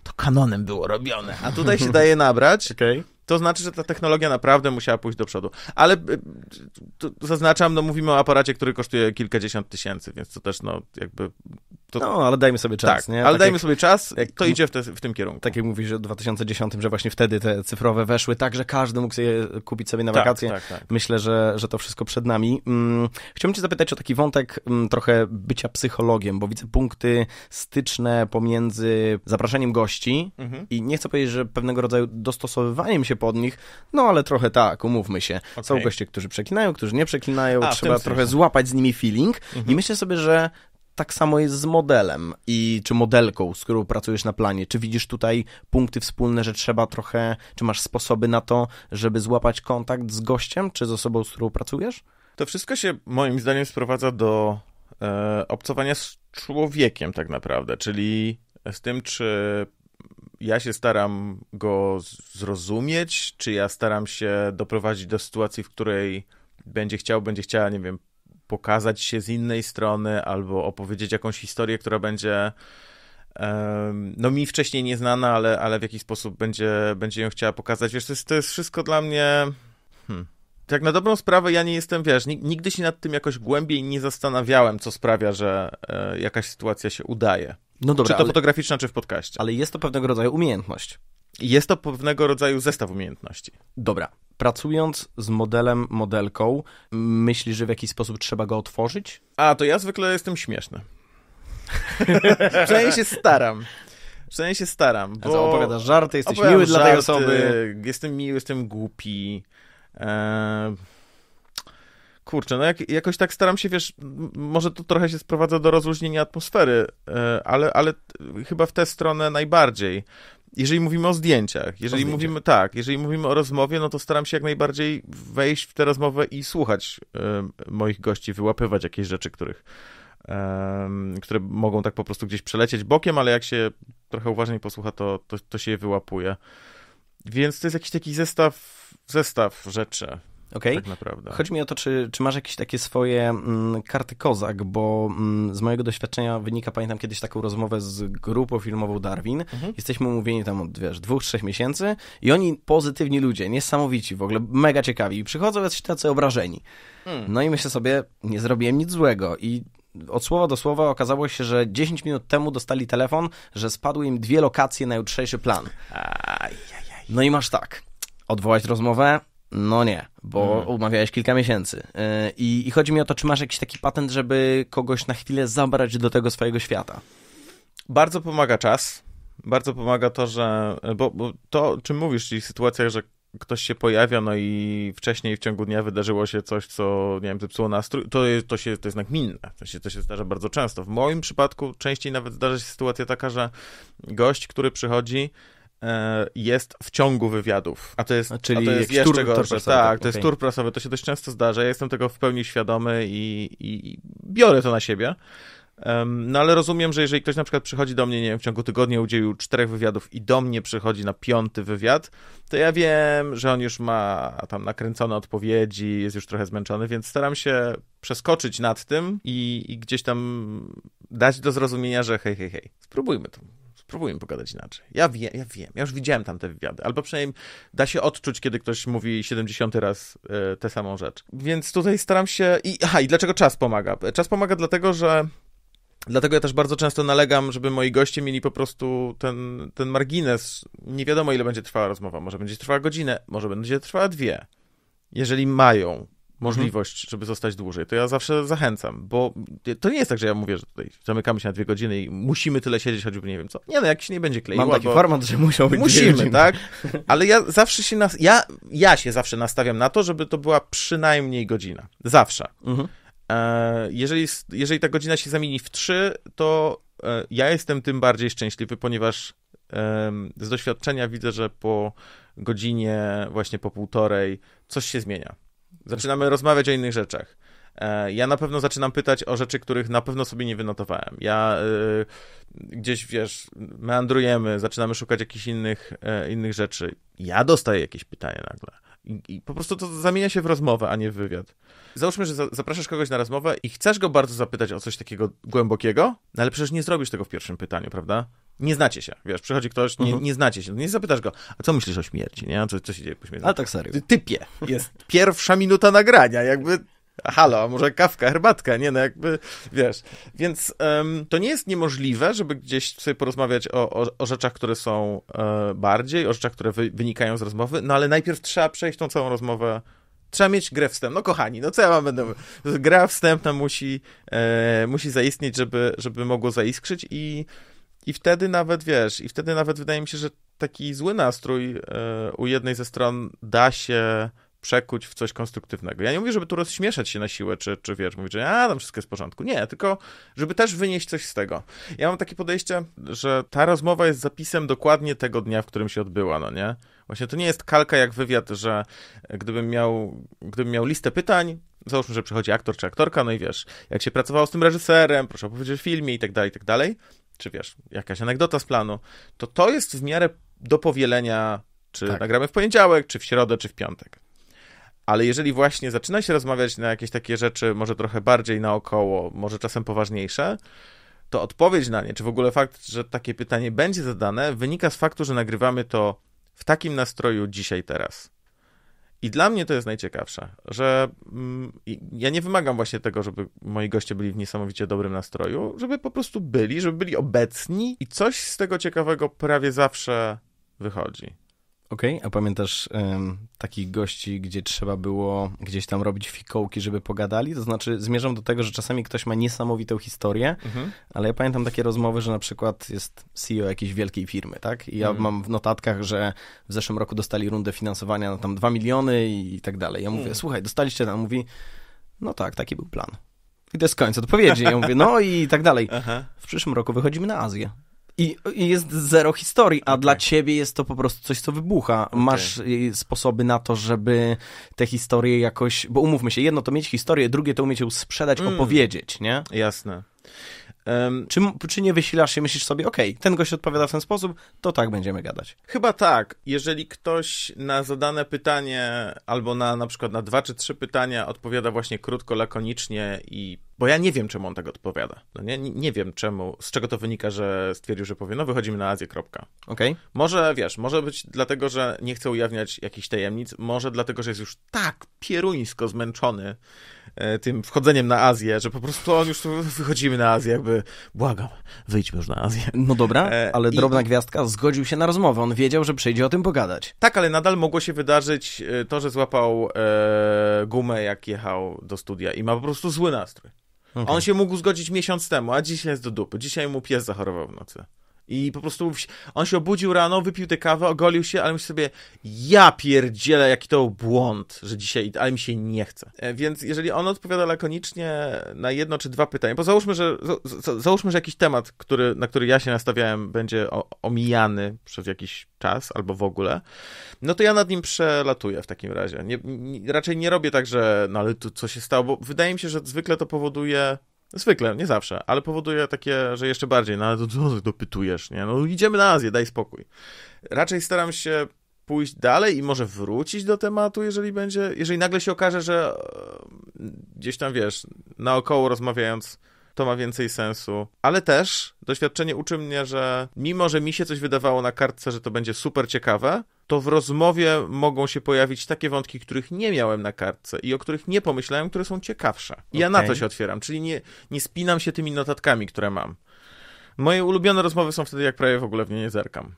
to kanonem było robione, a tutaj się daje nabrać, (laughs) okay. to znaczy, że ta technologia naprawdę musiała pójść do przodu. Ale y, y, zaznaczam, no mówimy o aparacie, który kosztuje kilkadziesiąt tysięcy, więc to też, no jakby to... No, ale dajmy sobie czas. Tak, nie? ale tak dajmy jak, sobie czas, jak, to idzie w, te, w, tym kierunku. Tak jak mówisz o 2010, że właśnie wtedy te cyfrowe weszły tak, że każdy mógł je kupić sobie na tak, wakacje. Tak, tak, Myślę, że, że to wszystko przed nami. Hmm, chciałbym cię zapytać o taki wątek mm, trochę bycia psychologiem, bo widzę punkty styczne pomiędzy zapraszaniem gości mhm. i nie chcę powiedzieć, że pewnego rodzaju dostosowywaniem się pod nich, no ale trochę tak, umówmy się. Okay. Są goście, którzy przeklinają, którzy nie przeklinają, A, trzeba trochę złapać z nimi feeling mhm. i myślę sobie, że tak samo jest z modelem i czy modelką, z którą pracujesz na planie. Czy widzisz tutaj punkty wspólne, że trzeba trochę, czy masz sposoby na to, żeby złapać kontakt z gościem, czy z osobą, z którą pracujesz? To wszystko się moim zdaniem sprowadza do e, obcowania z człowiekiem, tak naprawdę, czyli z tym, czy ja się staram go zrozumieć, czy ja staram się doprowadzić do sytuacji, w której będzie chciał, będzie chciała, nie wiem, pokazać się z innej strony albo opowiedzieć jakąś historię, która będzie no mi wcześniej nieznana, ale, ale w jakiś sposób będzie, będzie ją chciała pokazać. Wiesz, to jest, to jest wszystko dla mnie... Hmm. Tak na dobrą sprawę ja nie jestem, wiesz, nigdy się nad tym jakoś głębiej nie zastanawiałem, co sprawia, że e, jakaś sytuacja się udaje. No dobra, czy to ale... fotograficzna, czy w podcaście. Ale jest to pewnego rodzaju umiejętność. Jest to pewnego rodzaju zestaw umiejętności. Dobra. Pracując z modelem, modelką, myślisz, że w jakiś sposób trzeba go otworzyć? A, to ja zwykle jestem śmieszny. (laughs) Przynajmniej się staram. Przynajmniej się staram. Bo... Co, opowiadasz żarty, jesteś miły żarty, dla tej osoby. Jestem miły, jestem głupi. Eee... Kurczę, no jak, jakoś tak staram się, wiesz, może to trochę się sprowadza do rozluźnienia atmosfery, e, ale, ale chyba w tę stronę najbardziej jeżeli mówimy o zdjęciach, jeżeli o mówimy, tak, jeżeli mówimy o rozmowie, no to staram się jak najbardziej wejść w tę rozmowę i słuchać y, moich gości, wyłapywać jakieś rzeczy, których, y, które mogą tak po prostu gdzieś przelecieć bokiem, ale jak się trochę uważniej posłucha, to, to, to się je wyłapuje. Więc to jest jakiś taki zestaw, zestaw rzeczy. Okay? Tak naprawdę. Chodzi mi o to, czy, czy masz jakieś takie swoje mm, karty kozak, bo mm, z mojego doświadczenia wynika, pamiętam kiedyś taką rozmowę z grupą filmową Darwin. Mhm. Jesteśmy umówieni tam od, wiesz, dwóch, trzech miesięcy i oni pozytywni ludzie, niesamowici w ogóle, mega ciekawi. I przychodzą jacyś tacy obrażeni. Hmm. No i myślę sobie, nie zrobiłem nic złego i od słowa do słowa okazało się, że 10 minut temu dostali telefon, że spadły im dwie lokacje na jutrzejszy plan. No i masz tak, odwołać rozmowę, no nie, bo mhm. umawiałeś kilka miesięcy. Y, I, I chodzi mi o to, czy masz jakiś taki patent, żeby kogoś na chwilę zabrać do tego swojego świata? Bardzo pomaga czas. Bardzo pomaga to, że. Bo, bo to, czym mówisz, czyli sytuacja, że ktoś się pojawia, no i wcześniej w ciągu dnia wydarzyło się coś, co, nie wiem, zepsuło nastrój, to, to, się, to jest nagminne. To się, to się zdarza bardzo często. W moim przypadku częściej nawet zdarza się sytuacja taka, że gość, który przychodzi, E, jest w ciągu wywiadów. A to jest, a czyli a to jest jeszcze gorsze. Tak, tak, to okay. jest tur prasowy, to się dość często zdarza. Ja jestem tego w pełni świadomy i, i, i biorę to na siebie. Um, no ale rozumiem, że jeżeli ktoś na przykład przychodzi do mnie, nie wiem, w ciągu tygodnia udzielił czterech wywiadów i do mnie przychodzi na piąty wywiad, to ja wiem, że on już ma tam nakręcone odpowiedzi, jest już trochę zmęczony, więc staram się przeskoczyć nad tym i, i gdzieś tam dać do zrozumienia, że hej, hej, hej, spróbujmy to. Próbujmy pogadać inaczej. Ja wiem, ja wiem, ja już widziałem tam te wywiady, albo przynajmniej da się odczuć, kiedy ktoś mówi 70 raz e, tę samą rzecz. Więc tutaj staram się. I, aha, i dlaczego czas pomaga? Czas pomaga dlatego, że. Dlatego ja też bardzo często nalegam, żeby moi goście mieli po prostu ten, ten margines. Nie wiadomo, ile będzie trwała rozmowa. Może będzie trwała godzinę, może będzie trwała dwie. Jeżeli mają możliwość, żeby zostać dłużej, to ja zawsze zachęcam, bo to nie jest tak, że ja mówię, że tutaj zamykamy się na dwie godziny i musimy tyle siedzieć, choćby nie wiem co. Nie no, jak się nie będzie kleiło. Mam taki bo... format, że musiał być Musimy, tak? Ale ja zawsze się, nas... ja, ja się zawsze nastawiam na to, żeby to była przynajmniej godzina. Zawsze. Mhm. E, jeżeli, jeżeli ta godzina się zamieni w trzy, to e, ja jestem tym bardziej szczęśliwy, ponieważ z doświadczenia widzę, że po godzinie, właśnie po półtorej, coś się zmienia. Zaczynamy rozmawiać o innych rzeczach. E, ja na pewno zaczynam pytać o rzeczy, których na pewno sobie nie wynotowałem. Ja y, gdzieś, wiesz, meandrujemy, zaczynamy szukać jakichś innych, y, innych rzeczy. Ja dostaję jakieś pytania nagle. I, I, po prostu to zamienia się w rozmowę, a nie w wywiad. Załóżmy, że za, zapraszasz kogoś na rozmowę i chcesz go bardzo zapytać o coś takiego głębokiego, no ale przecież nie zrobisz tego w pierwszym pytaniu, prawda? Nie znacie się, wiesz, przychodzi ktoś, nie, mhm. nie znacie się, nie zapytasz go, a co myślisz o śmierci, nie? Co, co się dzieje po śmierci? A tak serio. Typie, jest (laughs) pierwsza minuta nagrania, jakby halo, może kawka, herbatka, nie no jakby, wiesz. Więc um, to nie jest niemożliwe, żeby gdzieś sobie porozmawiać o, o, o rzeczach, które są e, bardziej, o rzeczach, które wy, wynikają z rozmowy, no ale najpierw trzeba przejść tą całą rozmowę Trzeba mieć grę wstępną. No kochani, no co ja mam będę... Gra wstępna musi, e, musi zaistnieć, żeby, żeby mogło zaiskrzyć i, i wtedy nawet, wiesz, i wtedy nawet wydaje mi się, że taki zły nastrój e, u jednej ze stron da się przekuć w coś konstruktywnego. Ja nie mówię, żeby tu rozśmieszać się na siłę, czy, czy wiesz, mówić, że a, tam wszystko jest w porządku. Nie, tylko żeby też wynieść coś z tego. Ja mam takie podejście, że ta rozmowa jest zapisem dokładnie tego dnia, w którym się odbyła, no nie? Właśnie to nie jest kalka jak wywiad, że gdybym miał, gdybym miał listę pytań, załóżmy, że przychodzi aktor czy aktorka, no i wiesz, jak się pracowało z tym reżyserem, proszę opowiedzieć o filmie i tak dalej, i tak dalej, czy wiesz, jakaś anegdota z planu, to to jest w miarę do powielenia, czy tak. nagramy w poniedziałek, czy w środę, czy w piątek ale jeżeli właśnie zaczyna się rozmawiać na jakieś takie rzeczy, może trochę bardziej naokoło, może czasem poważniejsze, to odpowiedź na nie, czy w ogóle fakt, że takie pytanie będzie zadane, wynika z faktu, że nagrywamy to w takim nastroju dzisiaj, teraz. I dla mnie to jest najciekawsze, że mm, ja nie wymagam właśnie tego, żeby moi goście byli w niesamowicie dobrym nastroju, żeby po prostu byli, żeby byli obecni i coś z tego ciekawego prawie zawsze wychodzi. Okej, okay, a pamiętasz um, takich gości, gdzie trzeba było gdzieś tam robić fikołki, żeby pogadali? To znaczy, zmierzam do tego, że czasami ktoś ma niesamowitą historię, mhm. ale ja pamiętam takie rozmowy, że na przykład jest CEO jakiejś wielkiej firmy, tak? I ja mhm. mam w notatkach, że w zeszłym roku dostali rundę finansowania na tam 2 miliony i tak dalej. Ja mówię, mhm. słuchaj, dostaliście tam, mówi, no tak, taki był plan. I to jest koniec odpowiedzi. Ja mówię, no i tak dalej. Aha. W przyszłym roku wychodzimy na Azję. I, I, jest zero historii, a okay. dla ciebie jest to po prostu coś, co wybucha. Okay. Masz y, sposoby na to, żeby te historie jakoś. Bo umówmy się, jedno to mieć historię, drugie to umieć ją sprzedać, mm. opowiedzieć, nie? Jasne czy, czy nie wysilasz się, myślisz sobie, okej, okay, ten gość odpowiada w ten sposób, to tak będziemy gadać. Chyba tak. Jeżeli ktoś na zadane pytanie albo na na przykład na dwa czy trzy pytania odpowiada właśnie krótko, lakonicznie i bo ja nie wiem, czemu on tak odpowiada. No nie, nie wiem czemu, z czego to wynika, że stwierdził, że powie, no wychodzimy na Azję, kropka. Okej. Okay. Może, wiesz, może być dlatego, że nie chce ujawniać jakichś tajemnic, może dlatego, że jest już tak pieruńsko zmęczony E, tym wchodzeniem na Azję, że po prostu on już wychodzimy na Azję, jakby błagam, wyjdźmy już na Azję. No dobra, e, ale drobna gwiazdka zgodził się na rozmowę, on wiedział, że przyjdzie o tym pogadać. Tak, ale nadal mogło się wydarzyć e, to, że złapał e, gumę, jak jechał do studia i ma po prostu zły nastrój. Okay. Mhm. On się mógł zgodzić miesiąc temu, a dzisiaj jest do dupy. Dzisiaj mu pies zachorował w nocy. I po prostu on się obudził rano, wypił tę kawę, ogolił się, ale myślę sobie, ja pierdzielę, jaki to błąd, że dzisiaj, ale mi się nie chce. E, więc jeżeli on odpowiada lakonicznie na jedno czy dwa pytania, bo załóżmy, że, załóżmy, że jakiś temat, który, na który ja się nastawiałem, będzie omijany przez jakiś czas albo w ogóle, no to ja nad nim przelatuję w takim razie. Nie, nie, raczej nie robię tak, że no ale tu co się stało, bo wydaje mi się, że zwykle to powoduje Zwykle, nie zawsze, ale powoduje takie, że jeszcze bardziej, no ale to co dopytujesz, nie? No idziemy na Azję, daj spokój. Raczej staram się pójść dalej i może wrócić do tematu, jeżeli będzie, jeżeli nagle się okaże, że e, gdzieś tam, wiesz, naokoło rozmawiając, to ma więcej sensu. Ale też doświadczenie uczy mnie, że mimo, że mi się coś wydawało na kartce, że to będzie super ciekawe, to w rozmowie mogą się pojawić takie wątki, których nie miałem na kartce i o których nie pomyślałem, które są ciekawsze. I okay. Ja na to się otwieram, czyli nie, nie spinam się tymi notatkami, które mam. Moje ulubione rozmowy są wtedy, jak prawie w ogóle w nie nie zerkam.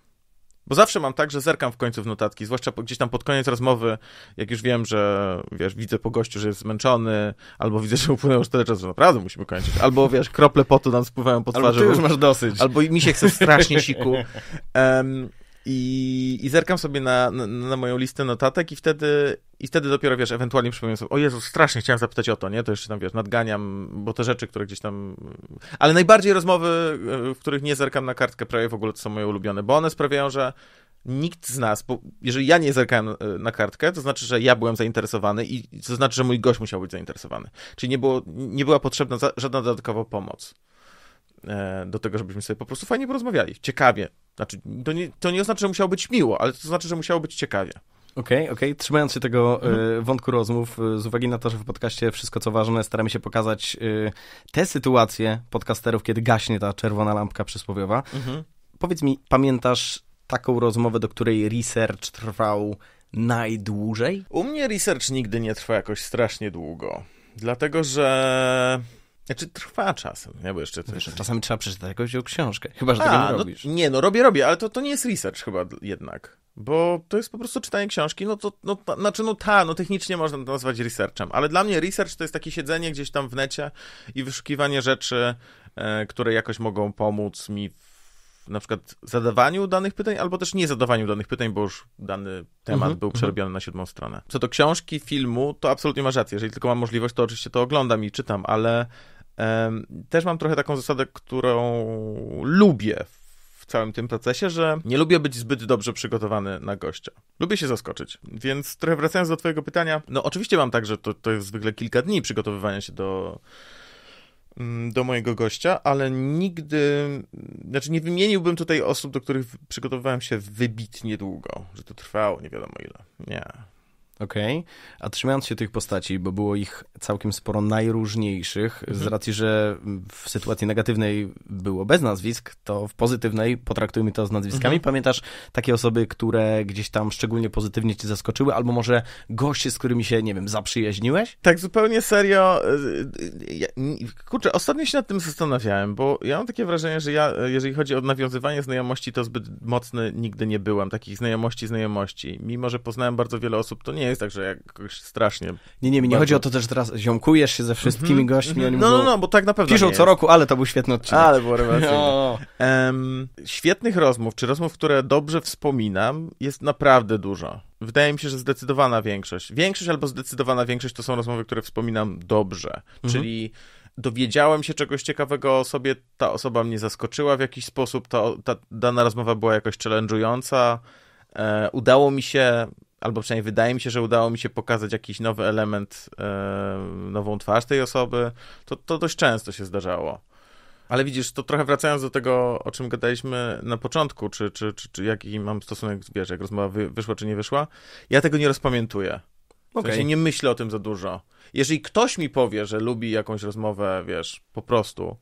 Bo zawsze mam tak, że zerkam w końcu w notatki, zwłaszcza gdzieś tam pod koniec rozmowy, jak już wiem, że wiesz, widzę po gościu, że jest zmęczony, albo widzę, że upłynęło już tyle czasu, że naprawdę musimy kończyć, albo wiesz, krople potu nam spływają po twarzy. Albo ty już masz dosyć. Albo mi się chce strasznie siku. Um, (laughs) I, i zerkam sobie na, na, na, moją listę notatek i wtedy, i wtedy dopiero, wiesz, ewentualnie przypomnę sobie, o Jezu, strasznie chciałem zapytać o to, nie? To jeszcze tam, wiesz, nadganiam, bo te rzeczy, które gdzieś tam... Ale najbardziej rozmowy, e, w których nie zerkam na kartkę prawie w ogóle, to są moje ulubione, bo one sprawiają, że nikt z nas, bo jeżeli ja nie zerkałem e, na kartkę, to znaczy, że ja byłem zainteresowany i to znaczy, że mój gość musiał być zainteresowany. Czyli nie, było, nie była potrzebna żadna dodatkowa pomoc. E, do tego, żebyśmy sobie po prostu fajnie porozmawiali, ciekawie. Znaczy, to nie, to nie oznacza, że musiało być miło, ale to znaczy, że musiało być ciekawie. Okej, okay, okej. Okay. Trzymając się tego mhm. wątku rozmów, e, z uwagi na to, że w podcaście wszystko co ważne, staramy się pokazać te sytuacje podcasterów, kiedy gaśnie ta czerwona lampka przysłowiowa. Mhm. Powiedz mi, pamiętasz taką rozmowę, do której research trwał najdłużej? U mnie research nigdy nie trwa jakoś strasznie długo. Dlatego, że znaczy trwa czasem, nie? Bo jeszcze coś... Wiesz, czasami trzeba przeczytać jakąś książkę, chyba, że A, tego nie no robisz. nie, no robię, robię, ale to, to nie jest research chyba jednak, bo to jest po prostu czytanie książki, no to, no, ta, znaczy no ta, no technicznie można to nazwać researchem, ale dla mnie research to jest takie siedzenie gdzieś tam w necie i wyszukiwanie rzeczy, e, które jakoś mogą pomóc mi w na przykład zadawaniu danych pytań, albo też nie zadawaniu danych pytań, bo już dany temat mm -hmm, był mhm. przerobiony mm -hmm. na siódmą stronę. Co do książki, filmu, to absolutnie masz rację. Jeżeli tylko mam możliwość, to oczywiście to oglądam i czytam, ale też mam trochę taką zasadę, którą lubię w całym tym procesie, że nie lubię być zbyt dobrze przygotowany na gościa. Lubię się zaskoczyć. Więc trochę wracając do Twojego pytania, no oczywiście mam tak, że to, to jest zwykle kilka dni przygotowywania się do Mm, do mojego gościa, ale nigdy, znaczy nie wymieniłbym tutaj osób, do których przygotowywałem się wybitnie długo, że to trwało nie wiadomo ile. Nie. Okej. Okay. A trzymając się tych postaci, bo było ich całkiem sporo najróżniejszych, mhm. z racji, że w sytuacji negatywnej było bez nazwisk, to w pozytywnej potraktujmy to z nazwiskami. Mhm. Pamiętasz takie osoby, które gdzieś tam szczególnie pozytywnie cię zaskoczyły, albo może goście, z którymi się, nie wiem, zaprzyjaźniłeś? Tak, zupełnie serio. Y, y, kurczę, ostatnio się nad tym zastanawiałem, bo ja mam takie wrażenie, że ja, jeżeli chodzi o nawiązywanie znajomości, to zbyt mocny nigdy nie byłem. Takich znajomości, znajomości. Mimo, że poznałem bardzo wiele osób, to nie jest jest tak, że jakoś strasznie. Nie, nie, mi nie chodzi o to też, że teraz ziomkujesz się ze wszystkimi mm -hmm, gośćmi. Mm -hmm. No, no, no, bo tak na pewno. Piszą co roku, ale to był świetny odcinek. Ale było rewelacyjne. No. Um, świetnych rozmów, czy rozmów, które dobrze wspominam, jest naprawdę dużo. Wydaje mi się, że zdecydowana większość. Większość albo zdecydowana większość to są rozmowy, które wspominam dobrze. Mm -hmm. Czyli dowiedziałem się czegoś ciekawego o sobie, ta osoba mnie zaskoczyła w jakiś sposób, ta, ta dana rozmowa była jakoś challenge'ująca, e, udało mi się albo przynajmniej wydaje mi się, że udało mi się pokazać jakiś nowy element, e, nową twarz tej osoby, to, to dość często się zdarzało. Ale widzisz, to trochę wracając do tego, o czym gadaliśmy na początku, czy, czy, czy, czy jaki mam stosunek, wiesz, jak rozmowa wy, wyszła, czy nie wyszła, ja tego nie rozpamiętuję. W sensie nie myślę o tym za dużo. Jeżeli ktoś mi powie, że lubi jakąś rozmowę, wiesz, po prostu,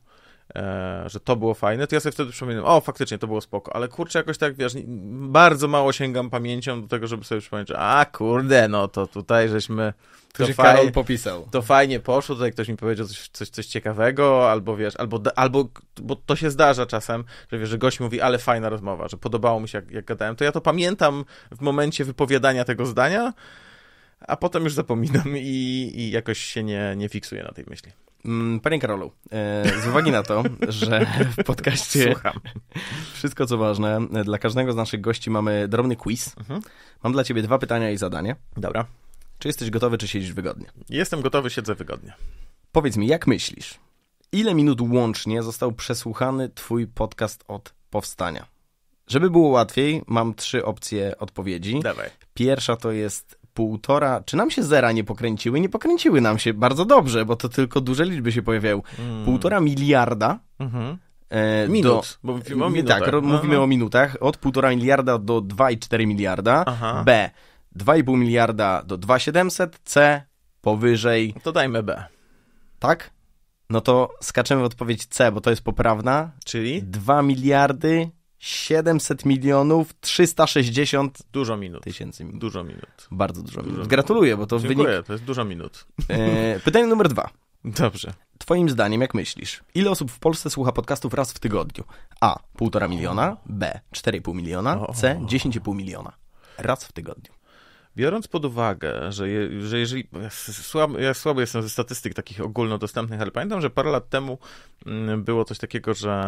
e, że to było fajne, to ja sobie wtedy przypominam, o, faktycznie, to było spoko, ale kurczę, jakoś tak, wiesz, bardzo mało sięgam pamięcią do tego, żeby sobie przypomnieć, że, a, kurde, no, to tutaj żeśmy... To, to fajnie, popisał. To fajnie poszło, tutaj ktoś mi powiedział coś, coś, coś ciekawego, albo wiesz, albo, albo, bo to się zdarza czasem, że wiesz, że gość mówi, ale fajna rozmowa, że podobało mi się, jak, jak gadałem, to ja to pamiętam w momencie wypowiadania tego zdania, a potem już zapominam i, i jakoś się nie, nie fiksuję na tej myśli. Mm, panie Karolu, e, z uwagi na to, (laughs) że w podcaście Słucham. wszystko co ważne, dla każdego z naszych gości mamy drobny quiz. Mhm. Mam dla ciebie dwa pytania i zadanie. Dobra. Czy jesteś gotowy, czy siedzisz wygodnie? Jestem gotowy, siedzę wygodnie. Powiedz mi, jak myślisz, ile minut łącznie został przesłuchany twój podcast od powstania? Żeby było łatwiej, mam trzy opcje odpowiedzi. Dawaj. Pierwsza to jest półtora, czy nam się zera nie pokręciły? Nie pokręciły nam się bardzo dobrze, bo to tylko duże liczby się pojawiają. Mm. Półtora miliarda mhm. E, Minut, do, bo mówimy o tak, minutach. Tak, Aha. mówimy o minutach. Od 1,5 miliarda do 2,4 miliarda. Aha. B. 2,5 miliarda do 2,700. C. Powyżej. To dajmy B. Tak? No to skaczemy w odpowiedź C, bo to jest poprawna. Czyli? 2 miliardy 700 milionów 360 dużo minut. tysięcy minut. Dużo minut. Bardzo dużo, dużo minut. Gratuluję, bo to Dziękuję, wynik... to jest dużo minut. E, pytanie numer dwa. Dobrze. Twoim zdaniem, jak myślisz, ile osób w Polsce słucha podcastów raz w tygodniu? A. 1,5 miliona, B. 4,5 miliona, C. 10,5 miliona. Raz w tygodniu biorąc pod uwagę, że, je, że jeżeli. Ja ja słabo jestem ze statystyk takich ogólnodostępnych, ale pamiętam, że parę lat temu mm, było coś takiego, że,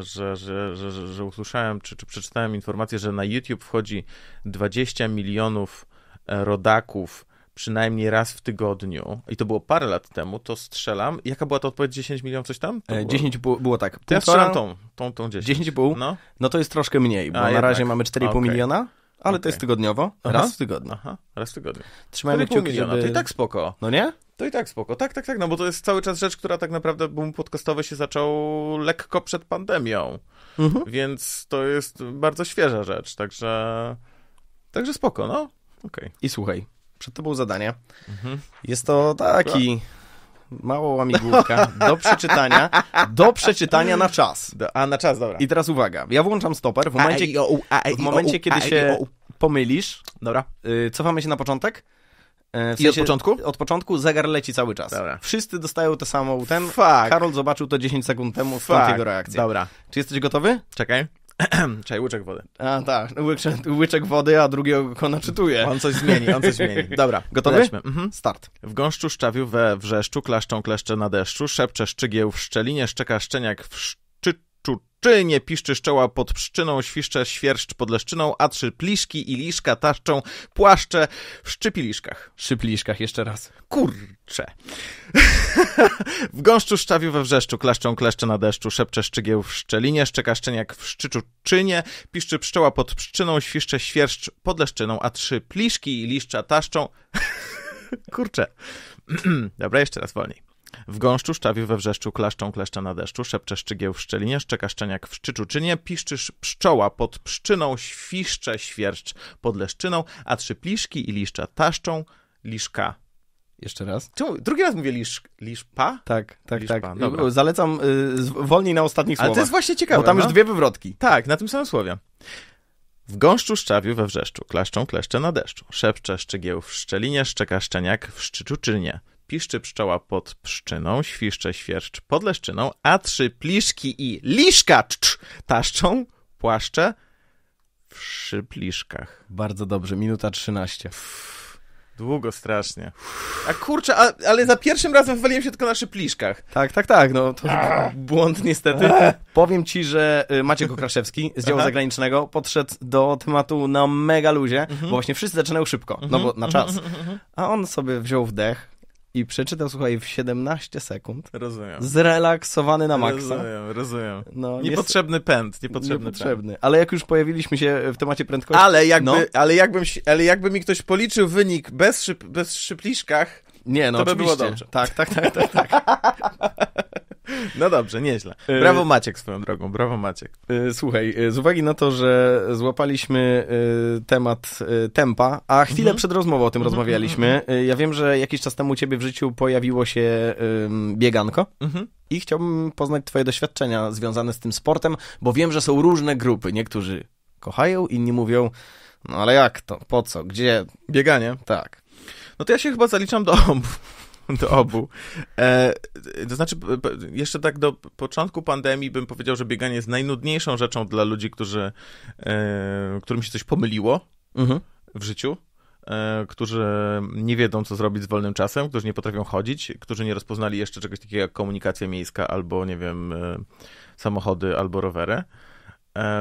że, że, że, że usłyszałem czy, czy przeczytałem informację, że na YouTube wchodzi 20 milionów e, rodaków przynajmniej raz w tygodniu, i to było parę lat temu, to strzelam. Jaka była to odpowiedź? 10 milionów, coś tam? E, było... 10 było, było tak. Półtora, ja strzelam tą, tą, tą 10. 10,5? No. no to jest troszkę mniej, bo A, na jednak. razie mamy 4,5 okay. miliona. Ale okay. to jest tygodniowo, Aha. raz w tygodniu. Aha, raz w tygodniu. Trzymajmy kciuki, żeby... To i tak spoko. No nie? To i tak spoko. Tak, tak, tak, no bo to jest cały czas rzecz, która tak naprawdę boom podcastowy się zaczął lekko przed pandemią. Mhm. Więc to jest bardzo świeża rzecz, także także spoko, no. Okej. Okay. I słuchaj, przed tobą zadanie. Mhm. Jest to taki... Tak mała łamigłówka do przeczytania, do przeczytania na czas. Do, a, na czas, dobra. I teraz uwaga, ja włączam stoper, w momencie, a, o, a, w momencie kiedy się pomylisz, dobra. Y, cofamy się na początek, e, w sensie, I od początku? Od początku zegar leci cały czas. Dobra. Wszyscy dostają tę samą ten. Fuck. Karol zobaczył to 10 sekund temu, stąd Fuck. jego reakcja. Dobra. Czy jesteś gotowy? Czekaj. (clears throat) Czaj, łyczek wody. A tak, łyczek, łyczek wody, a drugiego kona czytuje. On coś zmieni, on coś zmieni. Dobra, gotoweśmy. Mhm. Start. W gąszczu szczawiu we wrzeszczu, klaszczą kleszcze na deszczu, szepcze szczygieł w szczelinie, szczeka szczeniak w szczelinie Czynie piszczy czoła pod pszczyną, świszcze świerszcz pod leszczyną, a trzy pliszki i liszka taszczą płaszcze w szczypiliszkach. Szczypiliszkach, jeszcze raz. Kurcze. (laughs) w gąszczu szczawiu we wrzeszczu, klaszczą kleszcze na deszczu, szepcze szczygieł w szczelinie, szczeka szczeniak w szczyczu czynie, piszczy pszczoła pod pszczyną, świszcze świerszcz pod leszczyną, a trzy pliszki i liszcza taszczą... (laughs) Kurcze. (clears throat) Dobra, jeszcze raz wolniej. W gąszczu, szczawiu we wrzeszczu, klaszczą kleszcze na deszczu, szepcze szczygieł w szczelinie, szczeka szczeniak w czy nie? piszczysz pszczoła pod pszczyną, świszcze świerszcz pod leszczyną, a trzy pliszki i liszcza taszczą, liszka jeszcze raz. Czemu? Drugi raz mówię lisz, liszpa? Tak, tak, liszpa. tak. Dobra. Zalecam y, wolniej na ostatnich słowach. Ale to jest właśnie ciekawe. Bo tam no? już dwie wywrotki. Tak, na tym samym słowie. W gąszczu szczawiu we wrzeszczu, klaszczą kleszcze na deszczu, szepcze szczęgieł w szczelinie, szczeka szczeniak w czy nie? piszczy pszczoła pod pszczyną, świszcze świerszcz pod leszczyną, a trzy pliszki i liszka czcz, taszczą płaszcze w szypliszkach. Bardzo dobrze, minuta trzynaście. długo strasznie. A kurczę, a, ale za pierwszym razem wywaliłem się tylko na szypliszkach. Tak, tak, tak, no to błąd niestety. Powiem ci, że y, Maciek Okraszewski z działu zagranicznego podszedł do tematu na mega luzie, mhm. bo właśnie wszyscy zaczynają szybko, no mhm. no bo na czas. Mhm, mhm, mhm, a on sobie wziął wdech, i przeczytał, słuchaj, w 17 sekund. Rozumiem. Zrelaksowany na maksa. Rozumiem, rozumiem. No, niepotrzebny jest... pęd, niepotrzebny, niepotrzebny pęd. Ale jak już pojawiliśmy się w temacie prędkości... Ale jakby, no. ale jakbym, ale jakby mi ktoś policzył wynik bez, szyb, bez szypliszkach, nie, no to by oczywiście. było dobrze. Tak, tak, tak, tak, tak. (laughs) No dobrze, nieźle. E, brawo Maciek swoją drogą, brawo Maciek. E, słuchaj, e, z uwagi na to, że złapaliśmy temat tempa, a chwilę mhm. przed rozmową o tym mhm. rozmawialiśmy, mhm, ja wiem, że jakiś czas temu u ciebie w życiu pojawiło się bieganko. Mhm i chciałbym poznać Twoje doświadczenia związane z tym sportem, bo wiem, że są różne grupy. Niektórzy kochają, inni mówią, no ale jak to, po co, gdzie? Bieganie? Tak. No to ja się chyba zaliczam do obu. (laughs) do obu. E, to znaczy, jeszcze tak do początku pandemii bym powiedział, że bieganie jest najnudniejszą rzeczą dla ludzi, którzy, e, którym się coś pomyliło mhm. w życiu e, którzy nie wiedzą, co zrobić z wolnym czasem, którzy nie potrafią chodzić, którzy nie rozpoznali jeszcze czegoś takiego jak komunikacja miejska albo, nie wiem, e, samochody albo rowery.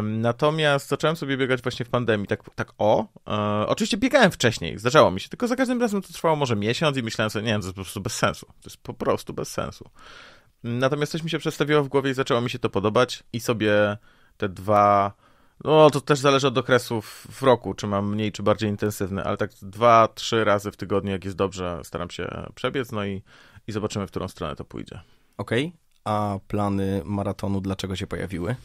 Natomiast zacząłem sobie biegać właśnie w pandemii, tak, tak o. E, oczywiście biegałem wcześniej, zdarzało mi się, tylko za każdym razem to trwało może miesiąc i myślałem sobie, nie wiem, to jest po prostu bez sensu. To jest po prostu bez sensu. Natomiast coś mi się przedstawiło w głowie i zaczęło mi się to podobać i sobie te dwa, no to też zależy od okresów w roku, czy mam mniej, czy bardziej intensywny, ale tak dwa, trzy razy w tygodniu, jak jest dobrze, staram się przebiec, no i, i zobaczymy, w którą stronę to pójdzie. Okej, okay a plany maratonu dlaczego się pojawiły?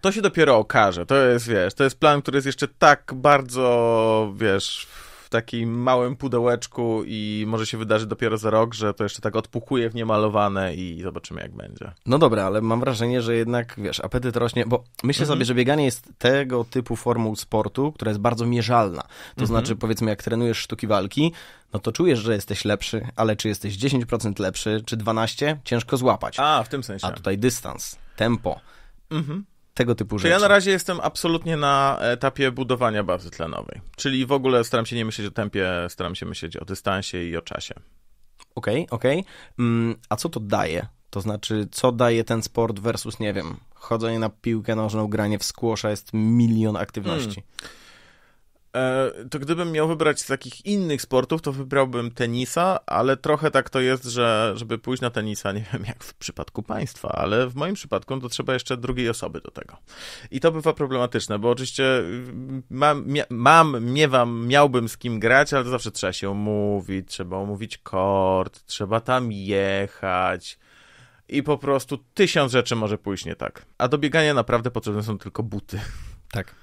To się dopiero okaże. To jest, wiesz, to jest plan, który jest jeszcze tak bardzo, wiesz, takim małym pudełeczku i może się wydarzy dopiero za rok, że to jeszcze tak odpukuje w niemalowane i zobaczymy jak będzie. No dobra, ale mam wrażenie, że jednak, wiesz, apetyt rośnie, bo myślę mhm. sobie, że bieganie jest tego typu formą sportu, która jest bardzo mierzalna. To mhm. znaczy, powiedzmy, jak trenujesz sztuki walki, no to czujesz, że jesteś lepszy, ale czy jesteś 10% lepszy, czy 12%, ciężko złapać. A, w tym sensie. A tutaj dystans, tempo. Mhm tego typu rzeczy. Ja na razie jestem absolutnie na etapie budowania bazy tlenowej. Czyli w ogóle staram się nie myśleć o tempie, staram się myśleć o dystansie i o czasie. Okej, okay, okej. Okay. Mm, a co to daje? To znaczy, co daje ten sport versus, nie wiem, chodzenie na piłkę nożną, granie w skłosza jest milion aktywności. Hmm. E, to gdybym miał wybrać z takich innych sportów, to wybrałbym tenisa, ale trochę tak to jest, że żeby pójść na tenisa, nie wiem jak w przypadku państwa, ale w moim przypadku no to trzeba jeszcze drugiej osoby do tego. I to bywa problematyczne, bo oczywiście y, mam, mia, miewam, miałbym z kim grać, ale to zawsze trzeba się umówić, trzeba umówić kord, trzeba tam jechać i po prostu tysiąc rzeczy może pójść nie tak. A do biegania naprawdę potrzebne są tylko buty. Tak.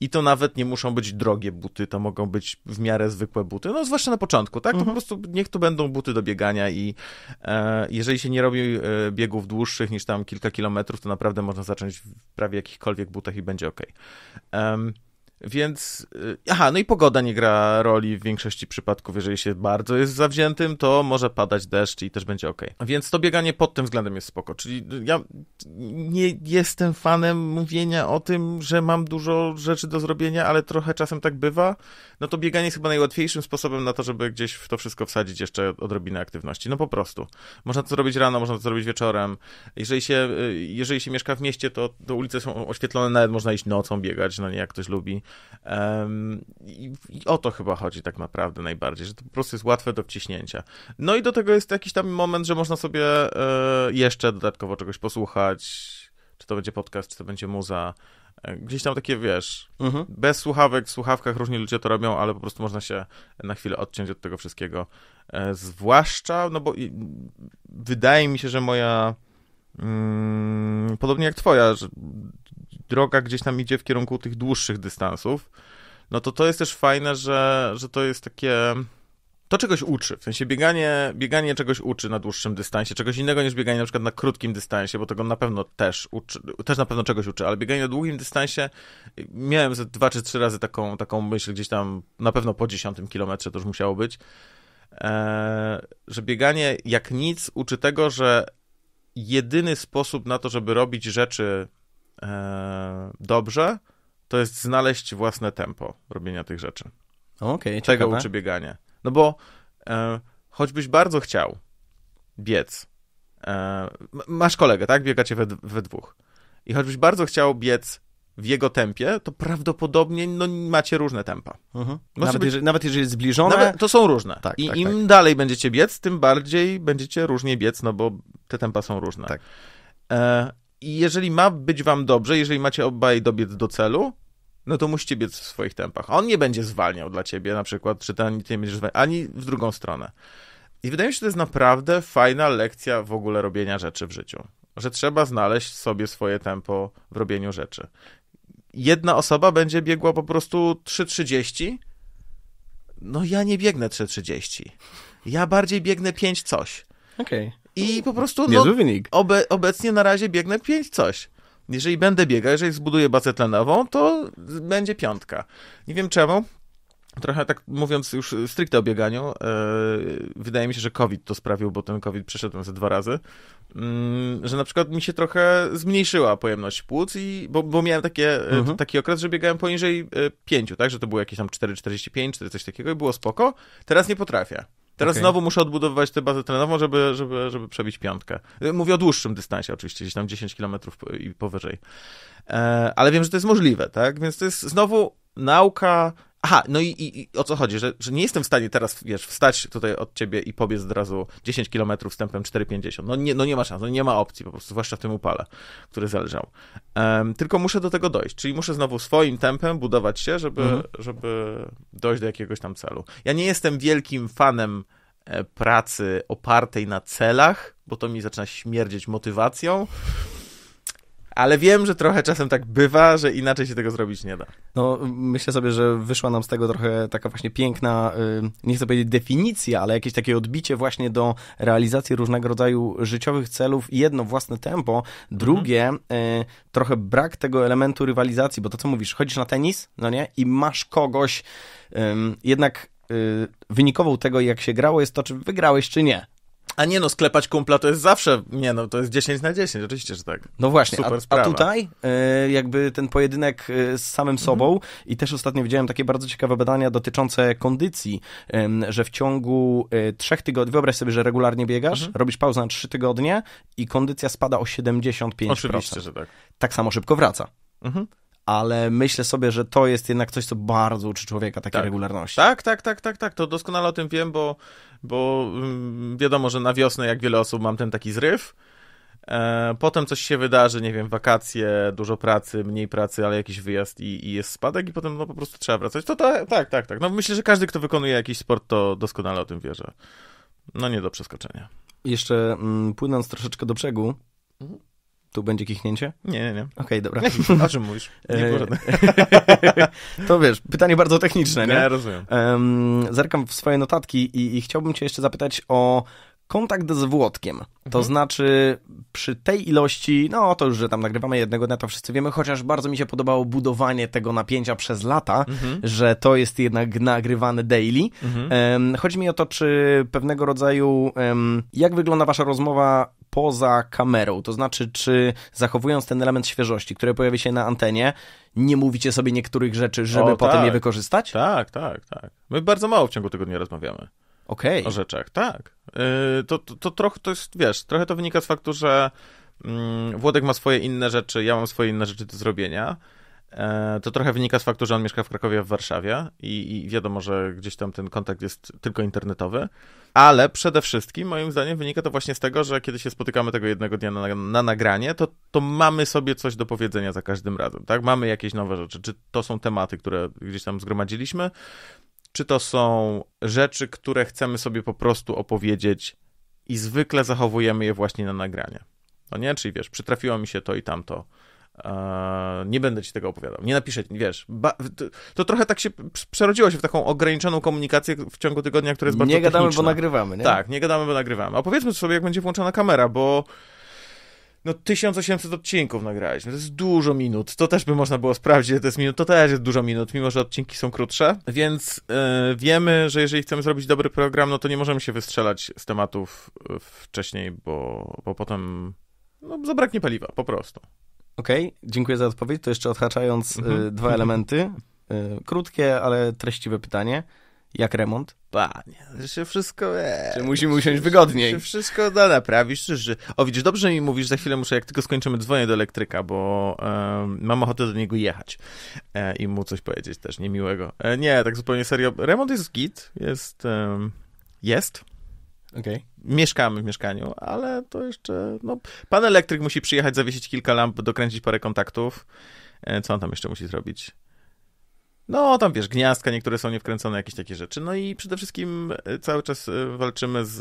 I to nawet nie muszą być drogie buty, to mogą być w miarę zwykłe buty. No, zwłaszcza na początku, tak? To mhm. po prostu niech to będą buty do biegania i e, jeżeli się nie robi e, biegów dłuższych niż tam kilka kilometrów, to naprawdę można zacząć w prawie jakichkolwiek butach i będzie ok. Więc, y, aha, no i pogoda nie gra roli w większości przypadków. Jeżeli się bardzo jest zawziętym, to może padać deszcz i też będzie ok. Więc to bieganie pod tym względem jest spoko. Czyli y, ja nie jestem fanem mówienia o tym, że mam dużo rzeczy do zrobienia, ale trochę czasem tak bywa no to bieganie jest chyba najłatwiejszym sposobem na to, żeby gdzieś w to wszystko wsadzić jeszcze odrobinę aktywności. No po prostu. Można to zrobić rano, można to zrobić wieczorem. Jeżeli się, y, jeżeli się mieszka w mieście, to, to ulice są oświetlone, nawet można iść nocą biegać, no nie jak ktoś lubi. Um, i, i, o to chyba chodzi tak naprawdę najbardziej, że to po prostu jest łatwe do wciśnięcia. No i do tego jest jakiś tam moment, że można sobie e, jeszcze dodatkowo czegoś posłuchać, czy to będzie podcast, czy to będzie muza. E, gdzieś tam takie, wiesz, mhm. bez słuchawek, w słuchawkach różni ludzie to robią, ale po prostu można się na chwilę odciąć od tego wszystkiego. E, zwłaszcza, no bo wydaje mi się, że moja, mm, podobnie jak twoja, że droga gdzieś tam idzie w kierunku tych dłuższych dystansów, no to to jest też fajne, że, że to jest takie to czegoś uczy. W sensie bieganie, bieganie czegoś uczy na dłuższym dystansie, czegoś innego niż bieganie na przykład na krótkim dystansie, bo tego na pewno też uczy, też na pewno czegoś uczy, ale bieganie na długim dystansie y, miałem ze dwa czy trzy razy taką, taką myśl gdzieś tam, na pewno po dziesiątym kilometrze to już musiało być, e, że bieganie jak nic uczy tego, że jedyny sposób na to, żeby robić rzeczy e, dobrze, to jest znaleźć własne tempo robienia tych rzeczy. Okej, okay, Tego ciekawe. uczy bieganie. No bo e, choćbyś bardzo chciał biec, e, masz kolegę, tak? Biegacie we, we dwóch. I choćbyś bardzo chciał biec w jego tempie, to prawdopodobnie no, macie różne tempa. Mhm. Nawet, być... jeżeli, nawet jeżeli jest zbliżone. Nawet, to są różne. Tak, I tak, im tak. dalej będziecie biec, tym bardziej będziecie różnie biec, no bo te tempa są różne. Tak. E, I jeżeli ma być wam dobrze, jeżeli macie obaj dobiec do celu, no to musicie biec w swoich tempach. On nie będzie zwalniał dla ciebie na przykład, czy ty ani ty nie będziesz zwalniał, ani w drugą stronę. I wydaje mi się, że to jest naprawdę fajna lekcja w ogóle robienia rzeczy w życiu. Że trzeba znaleźć sobie swoje tempo w robieniu rzeczy. Jedna osoba będzie biegła po prostu 3.30. No ja nie biegnę 3.30. Ja bardziej biegnę 5 coś. Okej. Okay. I po prostu no, obe obecnie na razie biegnę 5 coś. Jeżeli będę biegał, jeżeli zbuduję bazę tlenową, to będzie piątka. Nie wiem czemu, Trochę tak mówiąc już stricte o bieganiu, yy, wydaje mi się, że COVID to sprawił, bo ten COVID przeszedłem ze dwa razy, yy, że na przykład mi się trochę zmniejszyła pojemność płuc, i, bo, bo miałem takie, e, mhm. taki okres, że biegałem poniżej 5, e, tak, że to było jakieś tam 4,45, 4 coś takiego i było spoko. Teraz nie potrafię. Teraz okay. znowu muszę odbudowywać tę bazę trenową, żeby, żeby, żeby przebić piątkę. Y, mówię o dłuższym dystansie oczywiście, gdzieś tam 10 km i powyżej. E, ale wiem, że to jest możliwe, tak? Więc to jest znowu nauka Aha, no i, i, i, o co chodzi, że, że nie jestem w stanie teraz, wiesz, wstać tutaj od ciebie i pobiec od razu 10 km wstępem 4,50. No nie, no nie ma szans, no nie ma opcji po prostu, zwłaszcza w tym upale, który zależał. Um, tylko muszę do tego dojść, czyli muszę znowu swoim tempem budować się, żeby, mhm. żeby dojść do jakiegoś tam celu. Ja nie jestem wielkim fanem e, pracy opartej na celach, bo to mi zaczyna śmierdzieć motywacją ale wiem, że trochę czasem tak bywa, że inaczej się tego zrobić nie da. No, myślę sobie, że wyszła nam z tego trochę taka właśnie piękna, y, nie chcę powiedzieć definicja, ale jakieś takie odbicie właśnie do realizacji różnego rodzaju życiowych celów. Jedno, własne tempo. Drugie, mhm. trochę brak tego elementu rywalizacji, bo to co mówisz, chodzisz na tenis, no nie, i masz kogoś, jednak y, wynikową tego, jak się grało, jest to, czy wygrałeś, czy nie. A nie no, sklepać kumpla to jest zawsze, nie no, to jest 10 na 10, oczywiście, że tak. No właśnie, Super a, sprawa. a tutaj e, jakby ten pojedynek e, z samym mhm. sobą i też ostatnio widziałem takie bardzo ciekawe badania dotyczące kondycji, że w ciągu y, trzech tygodni, wyobraź sobie, że regularnie biegasz, mhm. robisz pauzę na trzy tygodnie i kondycja spada o 75%. Oczywiście, że tak. Tak samo szybko wraca. Mhm ale myślę sobie, że to jest jednak coś, co bardzo uczy człowieka takiej tak. regularności. Tak, tak, tak, tak, tak. To doskonale o tym wiem, bo bo mm, wiadomo, że na wiosnę, jak wiele osób, mam ten taki zryw. E, potem coś się wydarzy, nie wiem, wakacje, dużo pracy, mniej pracy, ale jakiś wyjazd i, i jest spadek, i potem no, po prostu trzeba wracać. To ta, tak, tak, tak. No myślę, że każdy, kto wykonuje jakiś sport, to doskonale o tym wie, że no nie do przeskoczenia. Jeszcze mm, płynąc troszeczkę do brzegu, mhm. Tu będzie kichnięcie? Nie, nie, nie. Okej, okay, dobra. (laughs) O czym mówisz? (laughs) (laughs) to wiesz, pytanie bardzo techniczne, nie? Ja rozumiem. Um, zerkam w swoje notatki i, i chciałbym cię jeszcze zapytać o kontakt z Włodkiem. To mhm. znaczy, przy tej ilości, no to już, że tam nagrywamy jednego dnia, to wszyscy wiemy, chociaż bardzo mi się podobało budowanie tego napięcia przez lata, mhm. że to jest jednak nagrywane daily. Mhm. Um, chodzi mi o to, czy pewnego rodzaju, um, jak wygląda wasza rozmowa poza kamerą? To znaczy, czy zachowując ten element świeżości, który pojawi się na antenie, nie mówicie sobie niektórych rzeczy, żeby o, potem tak. je wykorzystać? Tak, tak, tak. My bardzo mało w ciągu tygodnia rozmawiamy. Okej. Okay. O rzeczach, tak. Yy, to, to, to trochę to jest, wiesz, trochę to wynika z faktu, że mm, Włodek ma swoje inne rzeczy, ja mam swoje inne rzeczy do zrobienia. E, to trochę wynika z faktu, że on mieszka w Krakowie, w Warszawie i, i, wiadomo, że gdzieś tam ten kontakt jest tylko internetowy, ale przede wszystkim moim zdaniem wynika to właśnie z tego, że kiedy się spotykamy tego jednego dnia na, na nagranie, to, to mamy sobie coś do powiedzenia za każdym razem, tak? Mamy jakieś nowe rzeczy, czy to są tematy, które gdzieś tam zgromadziliśmy, czy to są rzeczy, które chcemy sobie po prostu opowiedzieć i zwykle zachowujemy je właśnie na nagranie. No nie? Czyli wiesz, przytrafiło mi się to i tamto nie będę ci tego opowiadał, nie napiszę, wiesz. to, trochę tak się przerodziło się w taką ograniczoną komunikację w ciągu tygodnia, która jest bardzo Nie gadamy, techniczna. bo nagrywamy, nie? Tak, nie gadamy, bo nagrywamy. A powiedzmy sobie, jak będzie włączona kamera, bo no 1800 odcinków nagraliśmy, to jest dużo minut, to też by można było sprawdzić, że to jest minut, to też jest dużo minut, mimo że odcinki są krótsze, więc yy, wiemy, że jeżeli chcemy zrobić dobry program, no to nie możemy się wystrzelać z tematów e, wcześniej, bo, bo potem no, zabraknie paliwa, po prostu. Okej, okay, dziękuję za odpowiedź. To jeszcze odhaczając y, mhm. dwa elementy. Y, krótkie, ale treściwe pytanie. Jak remont? Panie, że się wszystko... Wie, czy musimy usiąść wygodniej? Czy wszystko da naprawić? Czy, O, widzisz, dobrze mi mówisz, za chwilę muszę, jak tylko skończymy, dzwonię do elektryka, bo e, mam ochotę do niego jechać e, i mu coś powiedzieć też niemiłego. E, nie, tak zupełnie serio. Remont jest git, jest... jest Okay. Mieszkamy w mieszkaniu, ale to jeszcze. No, pan elektryk musi przyjechać, zawiesić kilka lamp, dokręcić parę kontaktów. E, co on tam jeszcze musi zrobić? No, tam wiesz, gniazdka, niektóre są niewkręcone, jakieś takie rzeczy. No i przede wszystkim e, cały czas e, walczymy z,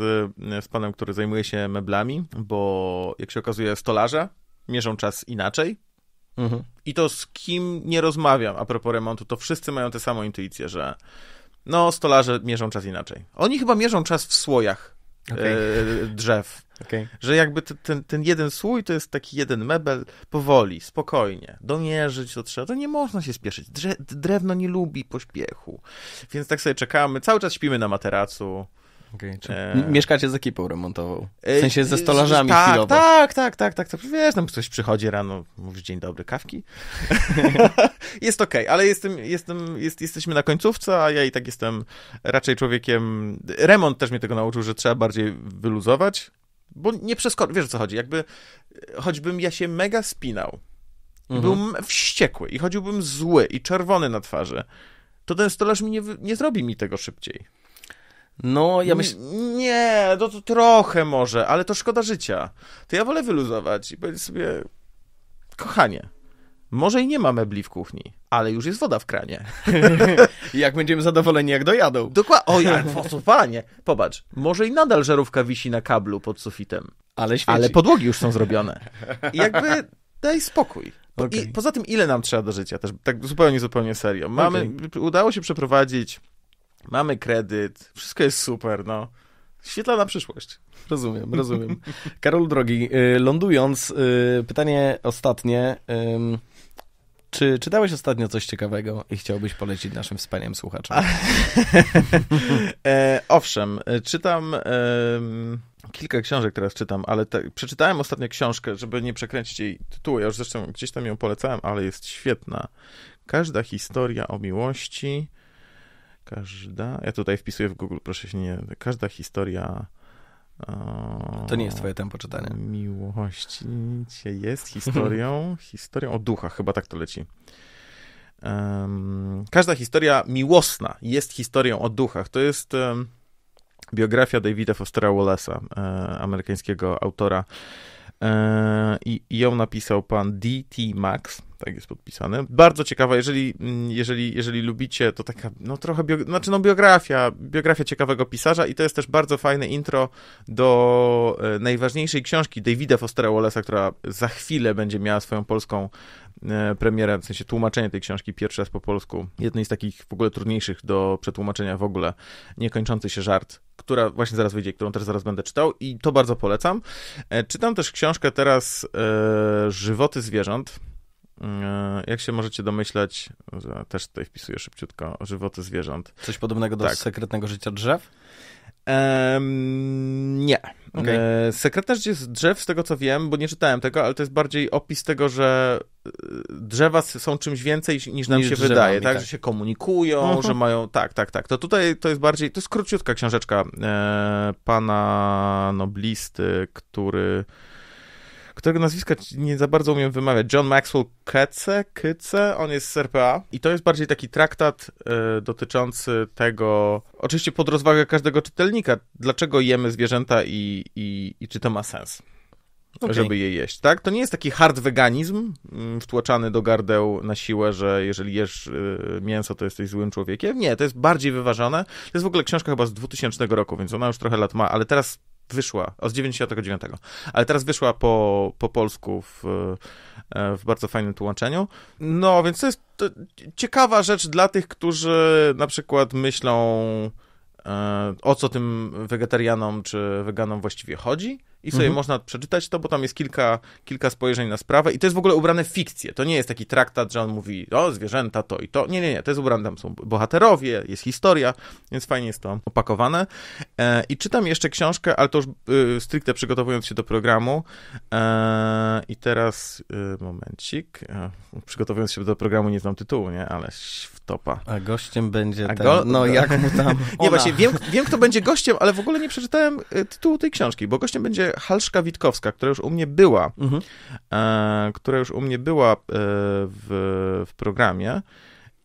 z panem, który zajmuje się meblami, bo jak się okazuje, stolarze mierzą czas inaczej. Mhm. I to z kim nie rozmawiam a propos remontu, to wszyscy mają tę samą intuicję, że no, stolarze mierzą czas inaczej. Oni chyba mierzą czas w słojach E, drzew. Okay. Że jakby ten, ten jeden słój to jest taki jeden mebel powoli, spokojnie, domierzyć to trzeba, to nie można się spieszyć. Drze drewno nie lubi pośpiechu. Więc tak sobie czekamy, cały czas śpimy na materacu. Okay, e... Mieszkacie z ekipą remontową? W e, sensie ze stolarzami tak, Tak, tak, tak, tak, tak. Wiesz, tam ktoś przychodzi rano, mówisz dzień dobry, kawki. (laughs) jest okej, okay, ale jestem, jestem, jest, jesteśmy na końcówce, a ja i tak jestem raczej człowiekiem... Remont też mnie tego nauczył, że trzeba bardziej wyluzować, bo nie przeskocz... Wiesz, o co chodzi? Jakby e, choćbym ja się mega spinał, mhm. byłbym wściekły i chodziłbym zły i czerwony na twarzy, to ten stolarz mi nie, nie zrobi mi tego szybciej. No, ja myślę... Nie, no to trochę może, ale to szkoda życia. To ja wolę wyluzować i powiedzieć sobie, kochanie, może i nie ma mebli w kuchni, ale już jest woda w kranie. (laughs) jak będziemy zadowoleni, jak dojadą. Dokładnie. (laughs) O, ja, panie, popatrz, może i nadal żarówka wisi na kablu pod sufitem. Ale Ale podłogi już są zrobione. I jakby (laughs) daj spokój. Okay. I poza tym, ile nam trzeba do życia? Też tak zupełnie, zupełnie serio. Mamy, okay. udało się przeprowadzić mamy kredyt, wszystko jest super, no. na przyszłość. Rozumiem, rozumiem. (laughs) Karol drogi, y, lądując, y, pytanie ostatnie. Czy czytałeś ostatnio coś ciekawego i chciałbyś polecić naszym wspaniałym słuchaczom? (laughs) e, owszem, czytam e, kilka książek teraz czytam, ale te, przeczytałem ostatnio książkę, żeby nie przekręcić jej tytułu. Ja już zresztą gdzieś tam ją polecałem, ale jest świetna. Każda historia o miłości. Każda. Ja tutaj wpisuję w Google, proszę się nie. Każda historia. O, e, to nie jest twoje tempo czytania. Miłości jest historią, (laughs) historią o duchach, chyba tak to leci. Um, każda historia miłosna jest historią o duchach. To jest um, biografia Davida Fostera Wallace'a, e, amerykańskiego autora. E, I ją napisał pan D.T. Max tak jest podpisane. Bardzo ciekawa, jeżeli, mm, jeżeli, jeżeli lubicie, to taka, no trochę, bio, znaczy no biografia, biografia ciekawego pisarza i to jest też bardzo fajne intro do e, najważniejszej książki Davida Fostera Wallace'a, która za chwilę będzie miała swoją polską e, premierę, w sensie tłumaczenie tej książki pierwszy raz po polsku. Jednej z takich w ogóle trudniejszych do przetłumaczenia w ogóle, niekończący się żart, która właśnie zaraz wyjdzie, którą też zaraz będę czytał i to bardzo polecam. E, czytam też książkę teraz e, Żywoty zwierząt E, jak się możecie domyślać, e, też tutaj wpisuję szybciutko, żywoty zwierząt. Coś podobnego do tak. sekretnego życia drzew? Ehm, nie. Okay. E, sekretne życie drzew, z tego co wiem, bo nie czytałem tego, ale to jest bardziej opis tego, że drzewa są czymś więcej niż nam niż się wydaje, tak? tak? Że się komunikują, uh mhm. -huh. że mają. Tak, tak, tak. To tutaj to jest bardziej. To jest króciutka książeczka e, pana noblisty, który którego nazwiska nie za bardzo umiem wymawiać. John Maxwell Kece, Kyce, on jest z RPA i to jest bardziej taki traktat y, dotyczący tego, oczywiście pod rozwagę każdego czytelnika, dlaczego jemy zwierzęta i, i, i czy to ma sens. Okay. żeby je jeść, tak? To nie jest taki hard weganizm mm, wtłaczany do gardeł na siłę, że jeżeli jesz e, mięso, to jesteś złym człowiekiem. Nie, to jest bardziej wyważone. To jest w ogóle książka chyba z 2000 roku, więc ona już trochę lat ma, ale teraz wyszła od 99. Ale teraz wyszła po, po polsku w, e, w bardzo fajnym tłumaczeniu. No, więc to jest to ciekawa rzecz dla tych, którzy na przykład myślą, e, o co tym wegetarianom czy weganom właściwie chodzi i sobie mhm. można przeczytać to, bo tam jest kilka, kilka spojrzeń na sprawę i to jest w ogóle ubrane w fikcję. To nie jest taki traktat, że on mówi, o, zwierzęta, to i to. Nie, nie, nie, to jest ubrane, tam są bohaterowie, jest historia, więc fajnie jest to opakowane. E, I czytam jeszcze książkę, ale to już y, stricte przygotowując się do programu e, i teraz, y, momencik, e, przygotowując się do programu nie znam tytułu, nie, ale a gościem będzie A ten, no (laughs) jak mu tam... (laughs) nie, właśnie wiem, wiem, kto będzie gościem, ale w ogóle nie przeczytałem y, tytułu tej książki, bo gościem będzie Halszka Witkowska, która już u mnie była, mhm. e, która już u mnie była e, w, w programie.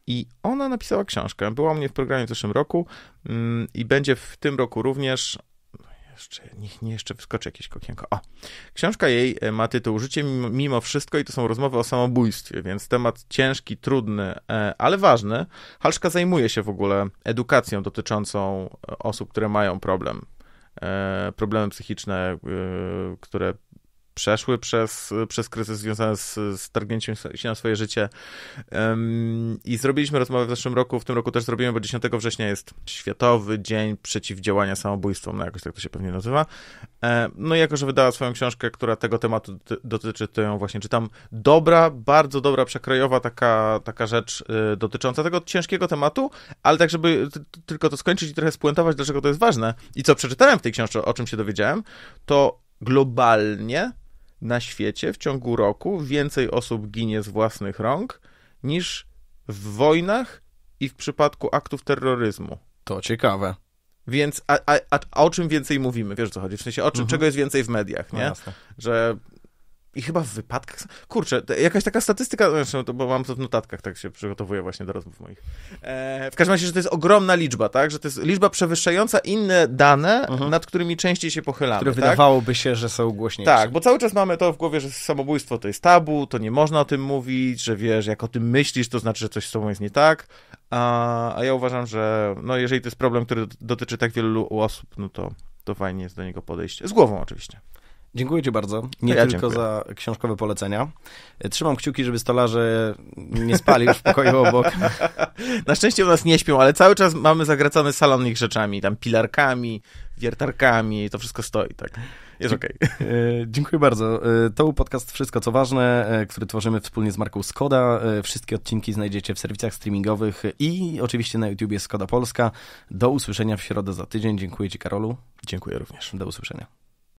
I ona napisała książkę. Była u mnie w programie w zeszłym roku mm, i będzie w tym roku również jeszcze, niech nie jeszcze wyskoczy jakieś kokienko. O, książka jej e, ma tytuł Życie mimo wszystko i to są rozmowy o samobójstwie, więc temat ciężki, trudny, e, ale ważny. Halszka zajmuje się w ogóle edukacją dotyczącą e, osób, które mają problem problemy psychiczne, które przeszły przez, przez kryzys związany z, z targnięciem się na swoje życie. I zrobiliśmy rozmowę w zeszłym roku, w tym roku też zrobimy, bo 10 września jest Światowy Dzień Przeciwdziałania Samobójstwom, no jakoś tak to się pewnie nazywa. No i jako, że wydała swoją książkę, która tego tematu dotyczy, to ją właśnie czytam. Dobra, bardzo dobra, przekrojowa taka, taka rzecz y, dotycząca tego ciężkiego tematu, ale tak, żeby tylko to skończyć i trochę spuentować, dlaczego to jest ważne i co przeczytałem w tej książce, o czym się dowiedziałem, to globalnie na świecie w ciągu roku więcej osób ginie z własnych rąk niż w wojnach i w przypadku aktów terroryzmu. To ciekawe. Więc, a, a, a, o czym więcej mówimy, wiesz o co chodzi? W sensie, o czym, mhm. czego jest więcej w mediach, nie? No, Że i chyba w wypadkach. Kurczę, jakaś taka statystyka, zresztą, znaczy, no to, bo mam to w notatkach, tak się przygotowuję właśnie do rozmów moich. E, w każdym razie, że to jest ogromna liczba, tak? Że to jest liczba przewyższająca inne dane, mhm. nad którymi częściej się pochylamy. Które tak? wydawałoby się, że są głośniejsze. Tak, bo cały czas mamy to w głowie, że samobójstwo to jest tabu, to nie można o tym mówić, że wiesz, jak o tym myślisz, to znaczy, że coś z sobą jest nie tak. A, a ja uważam, że no, jeżeli to jest problem, który dotyczy tak wielu osób, no to, to fajnie jest do niego podejść. Z głową oczywiście. Dziękuję Ci bardzo. Nie ja tylko dziękuję. za książkowe polecenia. E, trzymam kciuki, żeby stolarze nie spali już w pokoju obok. (laughs) Na szczęście u nas nie śpią, ale cały czas mamy zagracony salon ich rzeczami, tam pilarkami, wiertarkami, to wszystko stoi, tak. Jest okej. Okay. E, dziękuję bardzo. E, to był podcast Wszystko Co Ważne, który tworzymy wspólnie z marką Skoda. Wszystkie odcinki znajdziecie w serwisach streamingowych i oczywiście na YouTubie Skoda Polska. Do usłyszenia w środę za tydzień. Dziękuję Ci, Karolu. Dziękuję również. Do usłyszenia.